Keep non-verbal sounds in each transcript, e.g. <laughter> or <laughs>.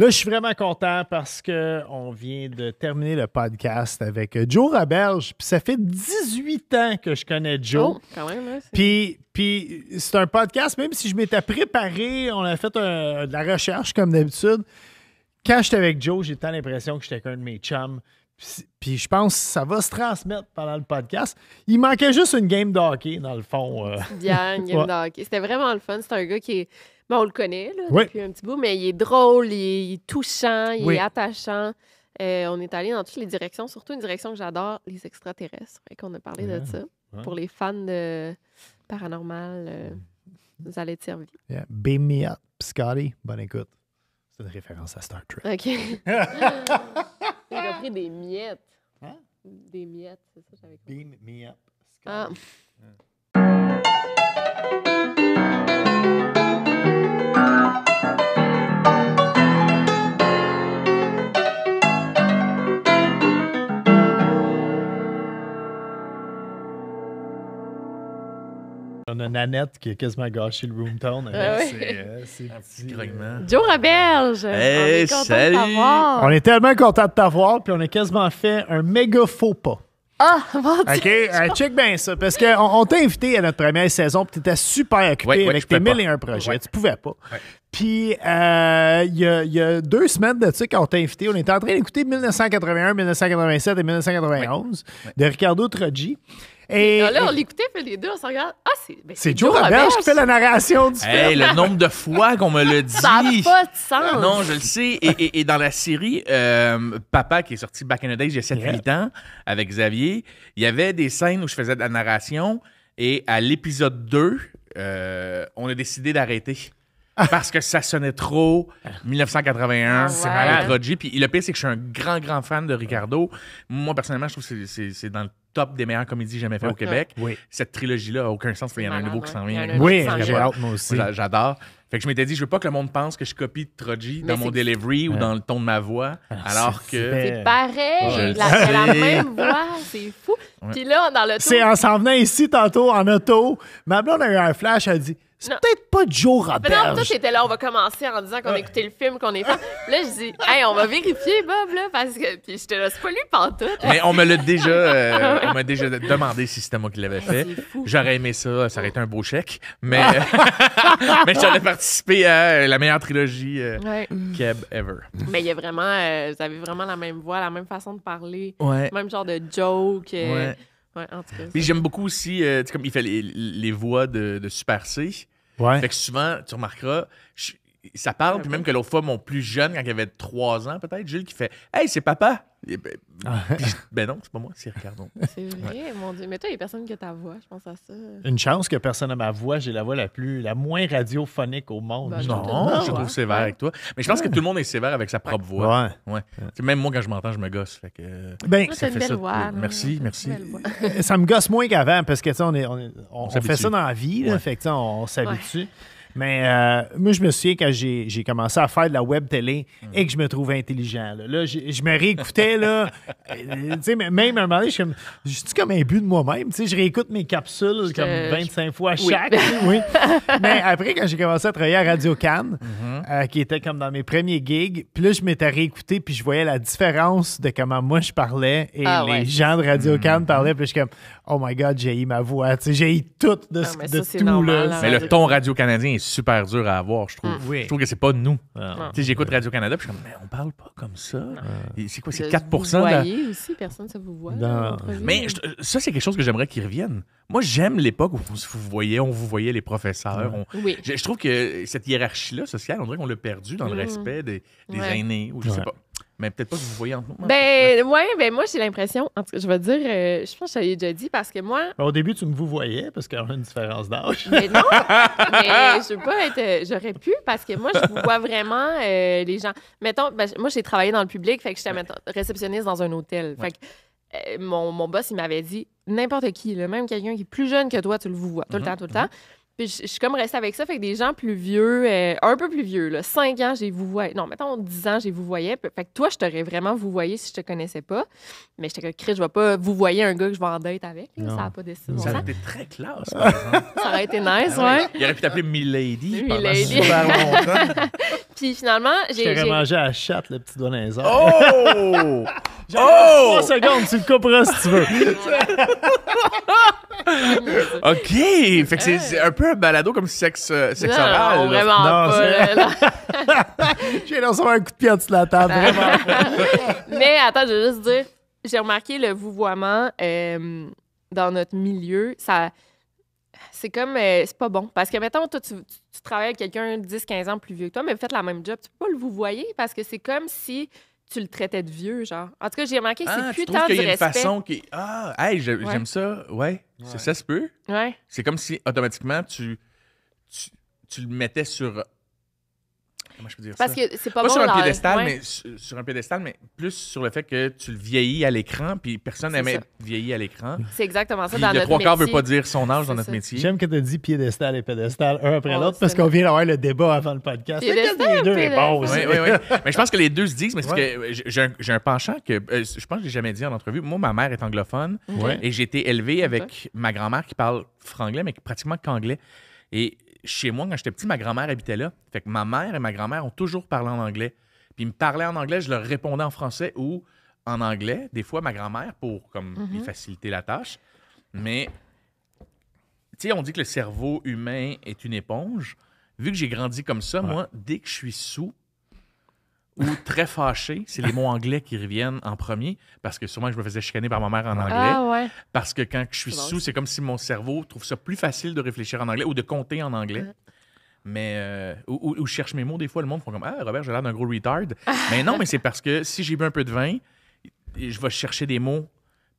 Là, je suis vraiment content parce qu'on vient de terminer le podcast avec euh, Joe Roberge. Puis ça fait 18 ans que je connais Joe. Oh, quand même, hein, puis, puis c'est un podcast, même si je m'étais préparé, on a fait euh, de la recherche comme d'habitude. Quand j'étais avec Joe, j'ai tant l'impression que j'étais qu'un de mes chums. Puis, je pense que ça va se transmettre pendant le podcast. Il manquait juste une game de hockey, dans le fond. Euh. Bien, une game <laughs> de hockey. C'était vraiment le fun. C'est un gars qui est on le connaît là, depuis un petit bout, mais il est drôle, il est, touchant, il est attachant. Euh, on est allé dans toutes les directions, surtout une direction que j'adore, les extraterrestres. On qu'on a parlé de ça. Pour les fans de paranormal, euh, vous allez être servis. Beam me up, Scotty. Bonne écoute. C'est une référence à Star Trek. OK. <laughs> Il a pris des miettes. Hein? Des miettes, c'est ça que j'avais compris. Beam me up, ah. Scotty. On a Nanette qui a quasiment gâché le room tone avec ah euh, euh, Joe la on est salut. On est tellement content de t'avoir, puis on a quasiment fait un méga faux pas. Ah, mon Dieu! OK, euh, check bien ça, parce qu'on on, t'a invité à notre première saison, puis t'étais super occupé avec tes mille et un projets, tu pouvais pas. Puis, il y, a deux semaines de ça, quand t'a invité, on était en train d'écouter 1981, 1987 et 1991 de Ricardo Troggi. Et, là, on l'écoutait, les deux, on se regarde. Ah, c'est ben, C'est Joe, qui fait la narration du film. le nombre de fois qu'on me le <laughs> dit. Ça n'a pas de sens. Non, je le sais. Et, dans la série euh, Papa, qui est sorti Back in the Days il y a 7-8 ans, avec Xavier, il y avait des scènes où je faisais de la narration. Et à l'épisode 2, euh, on a décidé d'arrêter. Parce que ça sonnait trop 1981, ah c'est Puis le pire, c'est que je suis un grand, grand fan de Ricardo. Moi, personnellement, je trouve que c'est dans le top des meilleures comédies jamais faites au Québec. Cette trilogie-là n'a aucun sens. Hein. Il y en a un nouveau qui s'en vient. Oui, j'ai moi aussi. J'adore. Fait que je m'étais dit, je veux pas que le monde pense que je copie Troji dans mon delivery ou dans le ton de ma voix, ah, alors, que... C'est pareil, la, la, même voix, c'est fou. Puis là, dans le C'est en s'en venant ici tantôt, en auto, ma blonde a eu un flash, elle a dit c'est peut-être pas Joe Robert. Mais non, toi, j'étais là, on va commencer en disant qu'on a écouté le film, qu'on est fan. là, je dis, hey, on va vérifier, Bob, là, parce que. Puis j'étais là, c'est pas lui pantoute. Mais on me l'a déjà, <laughs> euh, on m'a déjà demandé si c'était moi qui l'avais ah, fait. J'aurais aimé ça, ça aurait été un beau chèque. Mais, ah. <laughs> mais j'allais participé à euh, la meilleure trilogie euh, Keb ever. Mais il y a vraiment, vous avez vraiment la même voix, la même façon de parler, ouais. même genre de joke. Ouais. Ouais, en tout cas. Mais j'aime beaucoup aussi, euh, comme il fait les, les voix de, de Super C. Ouais. Fait que souvent, tu remarqueras, ça parle, ah puis même que l'autre fois, mon plus jeune, quand il avait 3 ans, peut-être, Jules, qui fait Hey, c'est papa! Eh ben, ah. <laughs> ben, non, c'est pas moi, c'est Ricardo. C'est vrai, mon Dieu. Mais toi, il n'y a personne qui a ta voix, je pense à ça. Une chance que personne n'a ma voix, j'ai la voix la plus, la moins radiophonique au monde. Bah, non, je trouve sévère avec toi. Mais je pense que tout le monde est sévère avec sa propre voix. Ouais. Même moi, quand je m'entends, je me gosse. Euh, ben, ça fait ça, voix, Merci, merci. Euh, ça me gosse moins qu'avant parce que, on, sais on, est, on, fait ça dans la vie, fait que, on, s'habitue. Mais euh, moi, je me souviens quand j'ai commencé à faire de la web télé et que je me trouvais intelligent. Là, je, me réécoutais, là. Euh, sais, même à un moment donné, je suis comme, je suis comme un but de moi-même. Je réécoute mes capsules comme 25 fois chaque. Mais après, quand j'ai commencé à travailler à Radio Cannes, mm-hmm. euh, qui était comme dans mes premiers gigs, puis là, je m'étais réécouté, puis je voyais la différence de comment moi je parlais et ah les gens de Radio mm-hmm. Cannes parlaient. Puis je comme, oh my god, j'ai eu ma voix. J'ai eu tout de, ah, tout. Hein. Mais le ton radio-canadien est super dur à avoir, je trouve. Mm. Je trouve que c'est pas nous. Ah. J'écoute Radio-Canada, puis je suis comme, mais on parle pas comme ça. Ah. C'est quoi, c'est 4 Vous voyez aussi, personne ne vous voit. mais euh, ça, c'est quelque chose que j'aimerais qu'ils reviennent. Moi, j'aime l'époque où on vous voyez, on vous voyait les professeurs. Je, trouve que cette hiérarchie-là sociale, on dirait qu'on l'a perdue dans le mm. respect des, aînés, ou je sais pas. Mais peut-être pas que vous voyez entre nous. Ben, ouais, ben moi, j'ai l'impression, en tout cas, je vais dire, euh, je pense que je déjà dit parce que moi. Ben, au début, tu me vous voyais parce qu'il y a une différence d'âge. Mais non, <laughs> mais je veux pas être. Euh, j'aurais pu parce que moi, je vois vraiment euh, les gens. Mettons, ben, moi, j'ai travaillé dans le public, fait que j'étais réceptionniste dans un hôtel. Fait que mon, boss, il m'avait dit, n'importe qui, le même quelqu'un qui est plus jeune que toi, tu le vois tout le mm-hmm. temps, tout le temps. Mm-hmm. Puis je, suis comme restée avec ça, fait que des gens plus vieux, euh, un peu plus vieux, là, 5 ans, j'ai vous voyé. Non, mettons 10 ans, j'ai vous voyé. Fait que toi, je t'aurais vraiment vous voyé si je te connaissais pas. Mais je comme, Chris, je vais pas vous voyez un gars que je vais en date avec. ça n'a pas décidé. ça aurait été très classe, ça aurait été nice, ah ouais. Il aurait pu t'appeler Milady. Milady. <laughs> Puis finalement, j'ai. J'aurais mangé à la chatte, le petit doigt dans Oh! <laughs> oh! 3 secondes, tu le comprends si tu veux. <laughs> OK! Fait que c'est un peu un balado comme sexe, sexe euh, non, oral. Non, vraiment pas. <laughs> j'ai un coup de pied en dessous de la table, vraiment. Mais attends, je vais juste dire, j'ai remarqué le vouvoiement euh, dans notre milieu. Ça c'est comme, euh, c'est pas bon. Parce que, mettons, toi, tu, travailles avec quelqu'un 10-15 ans plus vieux que toi, mais vous faites la même job, tu peux pas le vous voyez parce que c'est comme si tu le traitais de vieux, genre. En tout cas, j'ai remarqué c'est ah, plus tant de y a Une façon qui... Ah, hey, j'aime ça. Ouais, Ça, ça se peut. Ouais. C'est comme si automatiquement, tu, tu, le mettais sur parce que c'est pas, bon sur un piédestal, mais sur un piédestal, mais plus sur le fait que tu le vieillis à l'écran, puis personne n'aimait vieillir à l'écran. C'est exactement ça. le trois quarts ne veut pas dire son âge dans notre métier. J'aime que tu dis piédestal et pédestal un après oh, l'autre parce qu'on vient d'avoir le débat avant le podcast. Piédestal, les deux Oui, oui, oui. mais je pense que les deux se disent, mais que j'ai un, penchant que euh, je pense que j'ai jamais dit en entrevue. Moi, ma mère est anglophone et j'ai été élevé avec ma grand-mère qui parle franglais, mais pratiquement qu'anglais. Et chez moi, quand j'étais petit, ma grand-mère habitait là. Fait que ma mère et ma grand-mère ont toujours parlé en anglais. Puis ils me parlaient en anglais, je leur répondais en français ou en anglais. Des fois, ma grand-mère, pour comme mhm. faciliter la tâche. Mais, tu sais, on dit que le cerveau humain est une éponge. Vu que j'ai grandi comme ça, moi, dès que je suis sous, ou très fâché, c'est les mots anglais qui reviennent en premier, parce que sûrement je me faisais chicaner par ma mère en ah, anglais. Parce que quand je suis sous, c'est comme si mon cerveau trouve ça plus facile de réfléchir en anglais ou de compter en anglais. Mais euh, où, je cherche mes mots, des fois, le monde font comme Ah, Robert, j'ai l'air d'un gros retard. mais non, mais c'est parce que si j'ai bu un peu de vin, je vais chercher des mots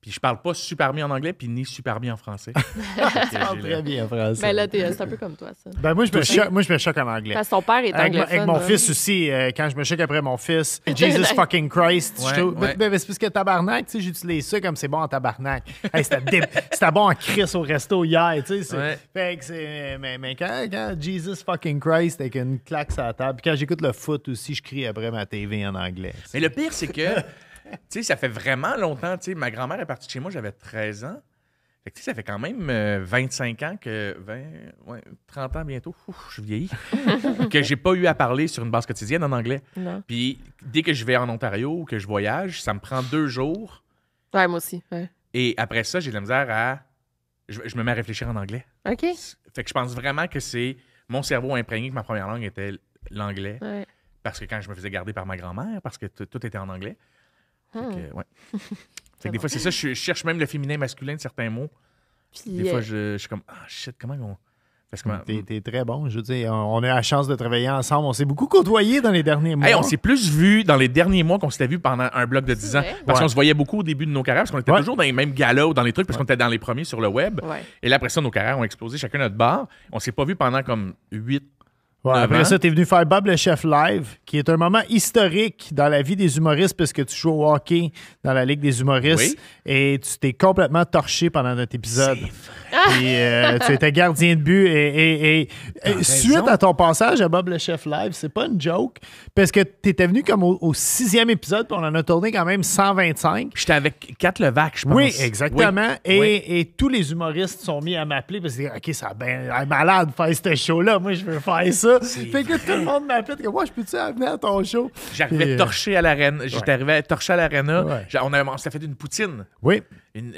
puis je parle pas super bien en anglais, puis ni super bien en français. <laughs> je parle très bien en français. Ben là, c'est un peu comme toi, ça. Ben moi, je me, choque, moi, je me choque en anglais. Parce que ton père est anglais. Avec mon fils aussi, euh, quand je me choque après mon fils, <laughs> Jesus fucking Christ, ben, ben, ben, c'est parce que tabarnak, tu sais, j'utilise ça comme c'est bon en tabarnak. <laughs> C'était bon en Chris au resto hier, tu sais. Fait que mais, mais quand, quand, Jesus fucking Christ avec une claque sur la table, puis quand j'écoute le foot aussi, je crie après ma TV en anglais. Mais le pire, c'est que sais, ça fait vraiment longtemps. Tu sais, ma grand-mère est partie de chez moi, j'avais 13 ans. Fait que, ça fait quand même 25 euh, ans que 20, 30 ans bientôt, je vieillis, <laughs> que j'ai pas eu à parler sur une base quotidienne en anglais. Puis dès que je vais en Ontario ou que je voyage, ça me prend deux jours. Ouais, moi aussi. Ouais. Et après ça, j'ai de la misère à. Je, me mets à réfléchir en anglais. OK. Fait que je pense vraiment que c'est mon cerveau imprégné que ma première langue était l'anglais. Parce que quand je me faisais garder par ma grand-mère, parce que tout était en anglais. Ah. ouais. <laughs> des fois, c'est ça, je, cherche même le féminin masculin de certains mots. des fois, je, suis comme, ah, shit, comment on. t'es, très bon, je veux dire, on a eu la chance de travailler ensemble. On s'est beaucoup côtoyé dans les derniers mois. on s'est plus vu dans les derniers mois qu'on s'était vu pendant un bloc de 10 ans. Parce qu'on se voyait beaucoup au début de nos carrières, parce qu'on était toujours dans les mêmes galas ou dans les trucs, parce qu'on était dans les premiers sur le web. Et là, après ça, nos carrières ont explosé chacun notre bar. On s'est pas vu pendant comme 8, après hein? ça, tu es venu faire Bob le Chef Live, qui est un moment historique dans la vie des humoristes, parce que tu joues au hockey dans la Ligue des humoristes et tu t'es complètement torché pendant notre épisode. Euh, <laughs> tu étais gardien de but et, suite à ton passage à Bob le Chef Live, c'est pas une joke, parce que tu étais venu comme au, sixième épisode, puis on en a tourné quand même 125. J'étais avec quatre Levac, je pense. Oui, exactement. Et, tous les humoristes sont mis à m'appeler parce que, OK, ça a bien malade de faire ce show-là. Moi, je veux faire ça. Fait que tout le monde m'appelle que moi, je peux-tu venir à ton show? J'arrivais torché à l'arène. J'étais arrivé à torcher à l'arena. On, a, fait une poutine. Oui. Une,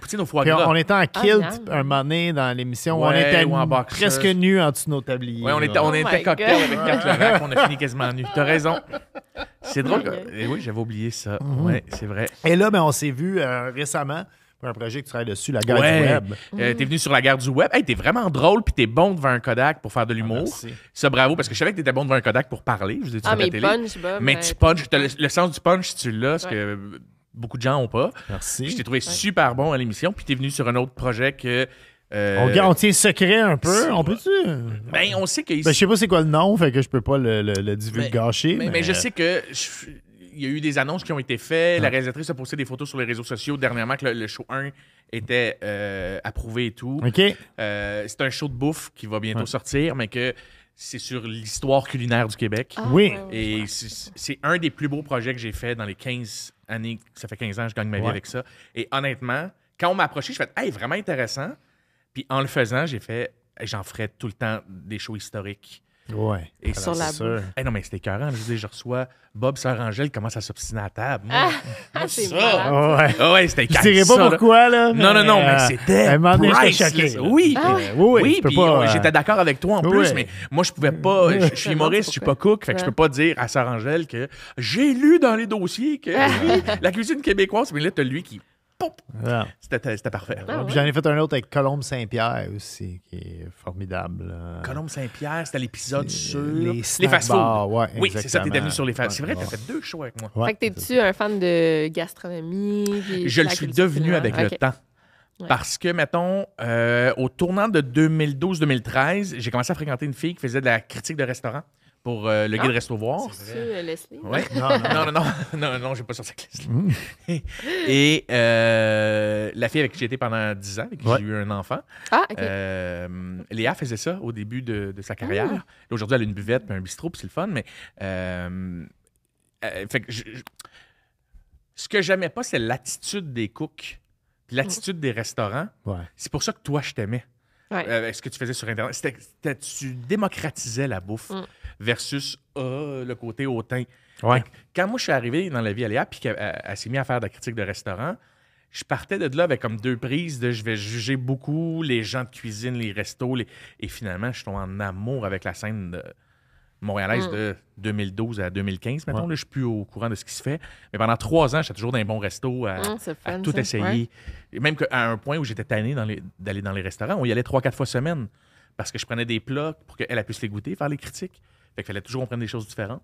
poutine au foie <laughs> gras. On, était en ah, kilt un moment donné dans l'émission. on était ou en presque nus en dessous de nos tabliers. Oui, on était, on oh était cocktail avec quatre Lerac. On a fini quasiment nus. T'as raison. C'est drôle. Et eh oui, j'avais oublié ça. Mhm. Oui, c'est vrai. Et là, ben, on s'est vu euh, récemment un projet que tu travailles dessus, la guerre du web. Euh, t'es venu sur la guerre du web. Hey, t'es vraiment drôle, puis t'es bon devant un Kodak pour faire de ah, l'humour. ça, bravo, parce que je savais que t'étais bon devant un Kodak pour parler. Je ah, mais la punch, mais tu punches, le, sens du punch, tu l'as, ce que beaucoup de gens n'ont pas. Merci. je t'ai trouvé super bon à l'émission, puis t'es venu sur un autre projet que. Euh, on, garantit tient secret un peu, on peut-tu? Ben, on sait que. Ben, je sais pas c'est quoi le nom, fait que je peux pas le, le, Mais, je sais que il y a eu des annonces qui ont été faites. La réalisatrice a posté des photos sur les réseaux sociaux dernièrement que le, show 1 était euh, approuvé et tout. OK. Euh, c'est un show de bouffe qui va bientôt sortir, mais que c'est sur l'histoire culinaire du Québec. Ah, oui. Et c'est un des plus beaux projets que j'ai fait dans les 15 années. Ça fait 15 ans que je gagne ma vie avec ça. Et honnêtement, quand on m'a approché, je fait Hey, vraiment intéressant. Puis en le faisant, j'ai fait J'en ferai tout le temps des shows historiques Ouais. Et sur la sûr. Eh non, mais c'était écœurant. Je dis, je reçois Bob qui commence à s'obstiner à table. ah, ah c'est ça. Ah ouais, ah ouais c'était écœurant. Je dirais pas pourquoi, là. Non, non, non, mais, euh, c'était. Elle m'en Oui, oui, oui. Euh, euh, j'étais d'accord avec toi en plus, mais moi, je pouvais pas. Je suis Maurice je suis pas cook, fait que je peux pas dire à Angèle que j'ai lu dans les dossiers que <laughs> la cuisine québécoise, mais là, t'as lui qui ah. C'était, parfait. Ah j'en ai fait un autre avec Colombe Saint-Pierre aussi, qui est formidable. Colombe Saint-Pierre, c'était l'épisode sur les, fast foods oui, c'est ça, t'es devenu sur les fast C'est vrai, t'as fait deux shows avec moi. fait que t'es-tu un fan de gastronomie? Je le suis devenu avec le temps. Parce que, mettons, euh, au tournant de 2012-2013, j'ai commencé à fréquenter une fille qui faisait de la critique de restaurant pour euh, ah, le guide Resto Voir. C'est Leslie? Ouais. <laughs> Non, non, non, non, non, non, ne j'ai pas sorti avec Leslie. Mm. <laughs> Et euh, la fille avec qui j'ai été pendant 10 ans, avec qui j'ai eu un enfant, ah, okay. Euh, Léa faisait ça au début de, sa carrière. Ah. Aujourd'hui, elle a une buvette, et un bistrot, puis c'est le fun, mais... fait que je, ce que j'aimais pas, c'est l'attitude des cooks, l'attitude des restaurants. C'est pour ça que toi, je t'aimais ouais. Euh, ce que tu faisais sur Internet. C'était, tu démocratisais la bouffe mm. versus ah, le côté hautain. Quand moi, je suis arrivé dans la vie à Léa, puis qu'elle s'est mise à faire de la critique de restaurant, je partais de là avec comme deux prises de je vais juger beaucoup les gens de cuisine, les restos, et finalement, je tombe en amour avec la scène de montréalaise mm. de 2012 à 2015, Maintenant, je suis plus au courant de ce qui se fait. Mais pendant trois ans, j'étais toujours dans un bon resto à, mm, tout essayer. Même qu'à un point où j'étais tanné d'aller dans les restaurants, on y allait trois, quatre fois semaine parce que je prenais des plats pour qu'elle puisse les goûter, faire les critiques. Fait qu'il fallait toujours qu'on prenne des choses différentes.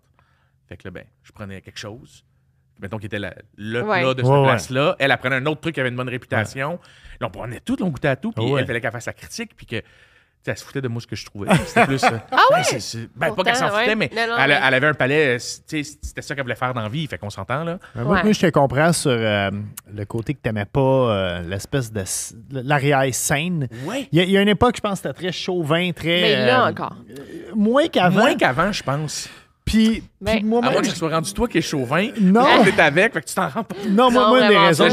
Fait que là, ben, je prenais quelque chose mettons, qui était le plat de cette place-là. Elle apprenait un autre truc qui avait une bonne réputation. on prenait tout, on goûtait à tout, puis ah elle fallait qu'elle fasse sa critique, puis que elle se foutait de moi ce que je trouvais. C'était plus. Euh, ah ouais? Ben, pas qu'elle s'en foutait, mais elle, avait un palais. C'était ça qu'elle voulait faire dans la vie. Fait qu'on s'entend, là. Ben, moi, je te comprends sur euh, le côté que t'aimais pas euh, l'espèce de. l'arrière-scène. Oui. Il y, a une époque, je pense, c'était très chauvin, très. Mais ben, là encore. moins qu'avant. Moins qu'avant, je pense. Puis, mais... moi, À moins que tu rendu toi qui es chauvin. Non. t'es avec, fait que tu t'en rends pas. Non, moi, moi une des raisons.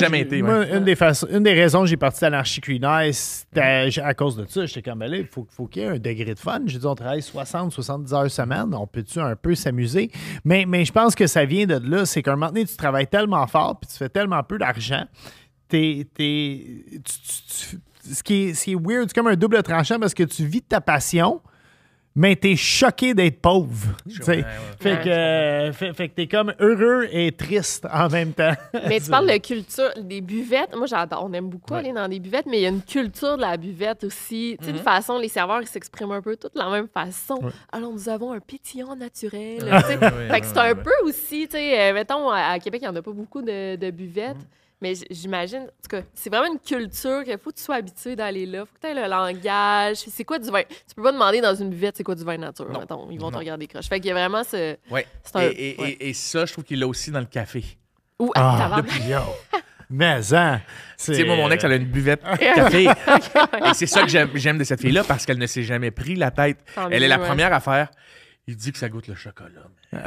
une, des raisons j'ai parti à l'anarchie culinaire, c'était à cause de ça. J'étais comme, allez, ben faut, faut qu'il y ait un degré de fun. J'ai dit, on travaille 60, 70 heures semaine. On peut-tu un peu s'amuser? Mais, je pense que ça vient de là. C'est qu'un moment donné, tu travailles tellement fort, puis tu fais tellement peu d'argent. tu, ce qui est, weird, c'est comme un double tranchant parce que tu vis ta passion, mais t'es choqué d'être pauvre. Euh, fait que, fait, t'es comme heureux et triste en même temps. <laughs> mais tu parles de <laughs> culture, des buvettes. Moi, j'adore. On aime beaucoup aller dans des buvettes, mais il y a une culture de la buvette aussi. Tu sais, mhm. façon, les serveurs, ils s'expriment un peu toutes de la même façon. Alors, nous avons un pétillon naturel. Ah, fait que c'est un peu aussi, tu sais, euh, mettons, à Québec, il n'y en a pas beaucoup de, buvettes. Mhm. Mais j'imagine, en tout cas, c'est vraiment une culture qu'il faut que tu sois habitué d'aller là. Faut que tu aies le langage. C'est quoi du vin? Tu peux pas demander dans une buvette c'est quoi du vin nature, Ils vont te regarder croche. Fait qu'il y a vraiment ce. Ouais. Un... Et, et, ça, je trouve qu'il l'a aussi dans le café. Ou à ah, ah, Mais hein, Tu sais, moi, mon ex, elle a une buvette <laughs> café. <laughs> et c'est ça que j'aime de cette fille-là parce qu'elle ne s'est jamais pris la tête. elle est la première à faire il dit que ça goûte le chocolat. <laughs>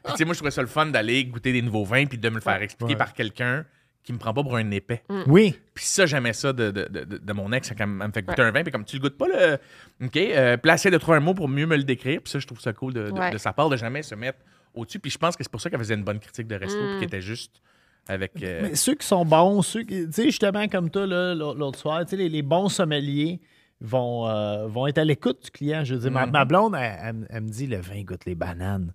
Ah. moi, je trouvais ça le fun d'aller goûter des nouveaux vins puis de me le faire expliquer par quelqu'un qui me prend pas pour un épais. Mm. Oui. Puis ça, j'aimais ça de, de, de, de, mon ex quand elle me fait goûter un vin. Puis comme tu le goûtes pas, le... OK, euh, placer de trois mots pour mieux me le décrire. Puis ça, je trouve ça cool de, sa part de jamais se mettre au-dessus. Puis je pense que c'est pour ça qu'elle faisait une bonne critique de resto mm. qu'elle était juste avec. Euh, Mais ceux qui sont bons, ceux qui. Tu sais, justement, comme toi, l'autre soir, les bons sommeliers vont, euh, vont être à l'écoute du client. Je veux dire, ma, mhm. blonde, elle, me dit le vin goûte les bananes.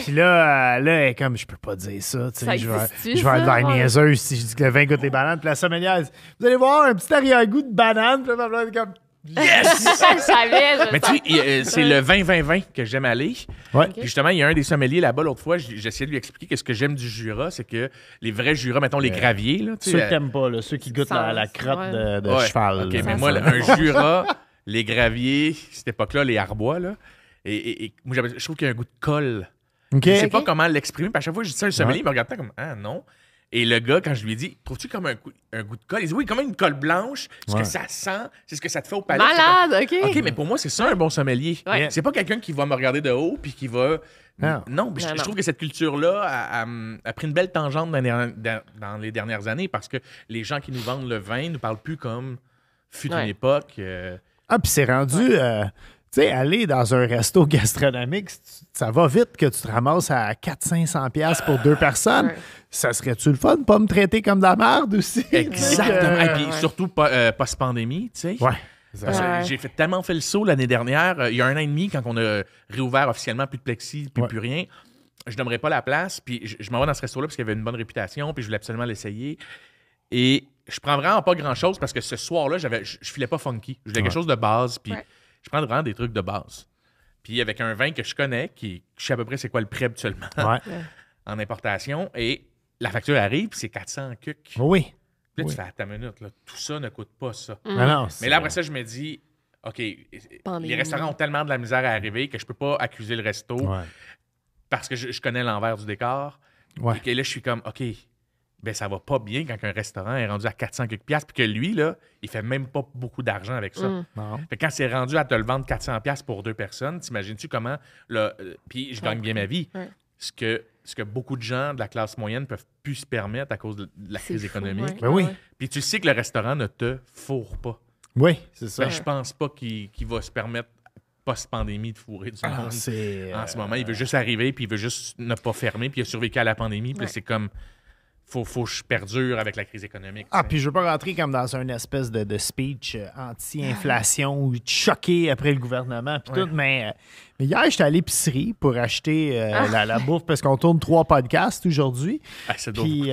Puis là, euh, là, elle est comme je peux pas dire ça. ça je vais, je vais être la niaiseuse si je dis que le vin goûte les bananes. Puis la sommelière, vous allez voir un petit arrière-goût de banane. Puis blonde est comme Yes! <laughs> Mais tu sais, euh, c'est le 20-20-20 que j'aime aller. justement, il y a un des sommeliers là-bas l'autre fois, j'essayais de lui expliquer que ce que j'aime du Jura, c'est que les vrais Jura, mettons les euh, graviers. Là, ceux que t'aimes pas, là, ceux qui goûtent la, la, crotte de, cheval. OK, mais moi, un Jura, les graviers, cette époque-là, les arbois, là, et, moi, je trouve qu'il y a un goût de colle. Je ne sais pas comment l'exprimer. À chaque fois que je dis ça un sommelier, il me regarde comme Ah non. Et le gars, quand je lui ai dit, trouves-tu comme un, un goût de colle? Il dit, oui, comme une colle blanche. Ce que ça sent, c'est ce que ça te fait au palais. Malade, OK. OK, mais pour moi, c'est ça un bon sommelier. C'est pas quelqu'un qui va me regarder de haut puis qui va. Non, non, je, trouve que cette culture-là a, pris une belle tangente dans les, dans les, dernières années parce que les gens qui nous vendent le vin ne nous parlent plus comme fut une époque. Euh, ah, puis c'est rendu. Euh, tu sais, aller dans un resto <laughs> gastronomique, ça va vite que tu te ramasses à 400-500$ pour deux personnes. Ça serait-tu le fun de pas me traiter comme de la merde aussi? <laughs> Exactement. Et puis surtout pas euh, post-pandémie, tu sais. Ouais. J'ai fait, tellement fait le saut l'année dernière, euh, il y a un an et demi, quand on a réouvert officiellement, plus de plexi, plus, plus rien. Je n'aimerais pas la place, puis je, m'en vais dans ce resto-là parce qu'il avait une bonne réputation, puis je voulais absolument l'essayer. Et je prends vraiment pas grand-chose parce que ce soir-là, je, je filais pas funky. Je voulais quelque chose de base, puis je prends vraiment des trucs de base. Puis avec un vin que je connais, qui, je sais à peu près c'est quoi le prix habituellement <laughs> en importation, et la facture arrive, puis c'est 400 cucs. Oui. Puis là, tu fais à ta minute, tout ça ne coûte pas ça. Mm. Ah Mais, là, après ça, je me dis, OK, les restaurants ont tellement de la misère à arriver que je peux pas accuser le resto parce que je, connais l'envers du décor. Ouais. Et là, je suis comme, OK, ben ça va pas bien quand un restaurant est rendu à 400 quelques piastres, puis que lui, là, il fait même pas beaucoup d'argent avec ça. Mm. Fait quand c'est rendu à te le vendre 400 piastres pour deux personnes, t'imagines-tu comment... le. Euh, puis je gagne bien ma vie. Ce, que, ce que beaucoup de gens de la classe moyenne peuvent plus se permettre à cause de la crise économique. Ben oui. Puis tu sais que le restaurant ne te fourre pas. Oui, c'est ça. Ben, je pense pas qu'il va se permettre post-pandémie de fourrer du ah, monde. en ce euh, moment, il veut juste arriver, puis il veut juste ne pas fermer, puis il a survécu à la pandémie, puis c'est comme faut, faut que je perdure avec la crise économique. Ah, puis je veux pas rentrer comme dans un espèce de, speech euh, anti-inflation ah. ou choqué après le gouvernement, puis tout, mais, euh, mais hier, j'étais à l'épicerie pour acheter euh, ah. la, bouffe parce qu'on tourne trois podcasts aujourd'hui. Ah, c'est puis,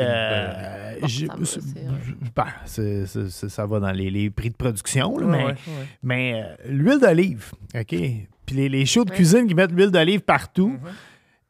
ça, va, dans les, prix de production, mais, mais l'huile d'olive, OK? Puis les, les shows de cuisine qui mettent l'huile d'olive partout. Mhm.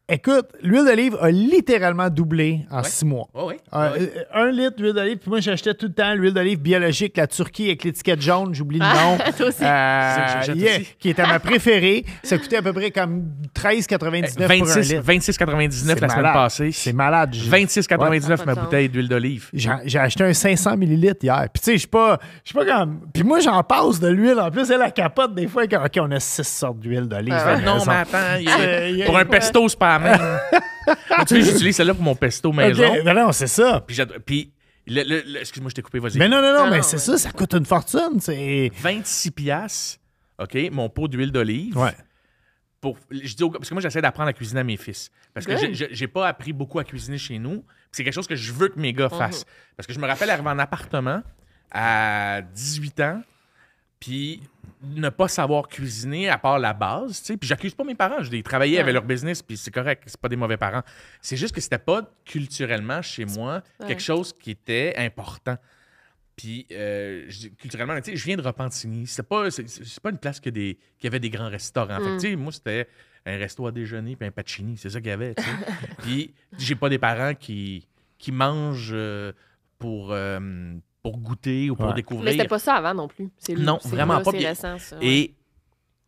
Écoute, l'huile d'olive a littéralement doublé en six mois. Euh, euh, un, litre d'huile d'olive, puis moi j'achetais tout le temps l'huile d'olive biologique, la Turquie avec l'étiquette jaune, j'oublie le nom. Qui était ma préférée. Ça coûtait à peu près comme 13,99 pour un litre. 26,99 la semaine passée. C'est malade. 26,99 ma bouteille d'huile d'olive. J'ai acheté un 500 millilitres hier. Puis tu sais, je suis pas, pas comme... Puis moi j'en passe de l'huile. En plus, elle la capote des fois. OK, on a six sortes d'huile d'olive. Ah, non, mais attends. Pour un pesto, c'est pas <laughs> j'utilise celle-là pour mon pesto maison. Non, non, c'est ça. Puis, excuse-moi, je t'ai coupé, vas-y. Mais non, non, non, mais c'est ça, ça coûte une fortune. C'est... 26 piastres, OK, mon pot d'huile d'olive. Pour, je parce que moi, j'essaie d'apprendre à cuisiner à mes fils. Parce que j'ai pas appris beaucoup à cuisiner chez nous. C'est quelque chose que je veux que mes gars mhm. fassent. Parce que je me rappelle arriver en appartement à 18 ans, puis ne pas savoir cuisiner à part la base, tu sais. Puis j'accuse pas mes parents, je les travaillais avec leur business, puis c'est correct, c'est pas des mauvais parents. C'est juste que c'était pas culturellement chez moi quelque chose qui était important. Puis euh, culturellement, tu sais, je viens de Repentigny. C'est pas, c'est, pas une place que des, qui avait des grands restaurants. Mm. tu sais, moi, c'était un resto à déjeuner puis un pacini. C'est ça qu'il y avait, tu sais. <laughs> puis j'ai pas des parents qui, qui mangent euh, pour, euh, pour goûter ou pour découvrir. Mais c'était pas ça avant non plus. C'est non, vraiment pas. C'est ça, Et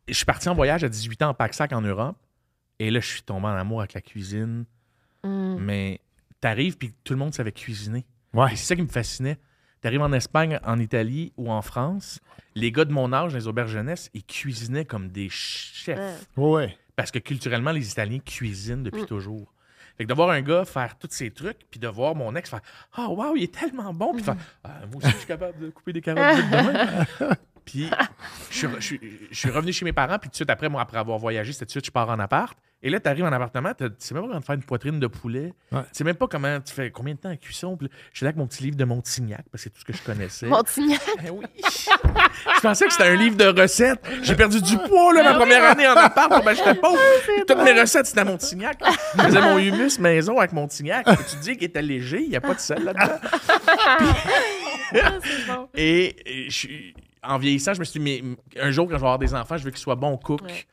je suis parti en voyage à 18 ans en Pâques-Sac en Europe. Et là, je suis tombé en amour avec la cuisine. Hmm. Mais t'arrives, puis tout le monde savait cuisiner. Ouais. c'est ça qui me fascinait. T'arrives en Espagne, en Italie ou en France, les gars de mon âge, les auberges jeunesse, ils cuisinaient comme des chefs. Ouais. Parce que culturellement, les Italiens cuisinent depuis hmm. toujours. Fait que de voir un gars faire tous ces trucs, puis de voir mon ex faire Ah, oh, waouh, il est tellement bon. Puis faire ah, Moi aussi, je suis capable de couper des carottes de <laughs> Puis je suis, je, suis revenu chez mes parents, puis tout de suite après, moi, après avoir voyagé, tout de suite, je pars en appart. Et là, tu arrives en appartement, tu sais même pas comment faire une poitrine de poulet. Tu Tu sais même pas comment tu fais combien de temps à cuisson. je suis là avec mon petit livre de Montignac, parce que c'est tout ce que je connaissais. <laughs> Montignac? Eh oui. <laughs> je pensais que c'était un livre de recettes. J'ai perdu du ah. poids là, ma ah première année en appart. Ben, j'étais <laughs> pauvre. Ah, Toutes mes recettes, c'était à Montignac. Je faisais mon humus maison avec Montignac. Et tu dis qu'il était léger, il n'y a pas de sel là-dedans. Et, en vieillissant, je me suis dit, mais un jour, quand je vais avoir des enfants, je veux qu'ils soient bons cook.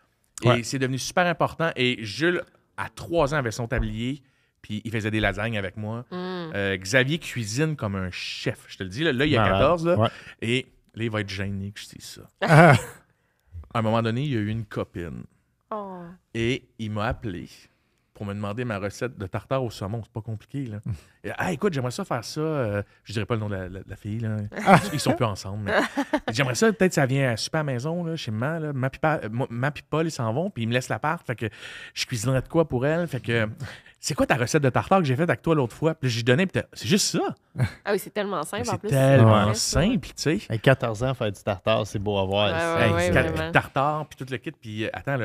Et c'est devenu super important. Et Jules, à trois ans, avait son tablier. Puis il faisait des lasagnes avec moi. Mm. Euh, Xavier cuisine comme un chef. Je te le dis, là, il y a 14. Là, Et là, il va être gêné que je dis ça. <laughs> Ah. à un moment donné, il y a eu une copine. Oh. Et il m'a appelé pour me demander ma recette de tartare au saumon. C'est pas compliqué, là. Hmm. ah, écoute, j'aimerais ça faire ça. Euh, je dirais pas le nom de la, fille, là. Ah! Ils sont plus <laughs> ensemble. J'aimerais ça, peut-être ça vient à super maison, là, chez moi Là. Ma, pipa, euh, ma ils s'en vont, puis ils me laissent part. Fait que je cuisinerais de quoi pour elle. Fait que hmm. c'est quoi ta recette de tartare que j'ai faite avec toi l'autre fois? Puis j'ai donné, puis c'est juste ça. Ah oui, c'est tellement simple en plus. C'est tellement simple, tu sais. À 14 ans, faire du tartare, c'est beau à voir. tartare, puis tout le kit. Puis euh, attends,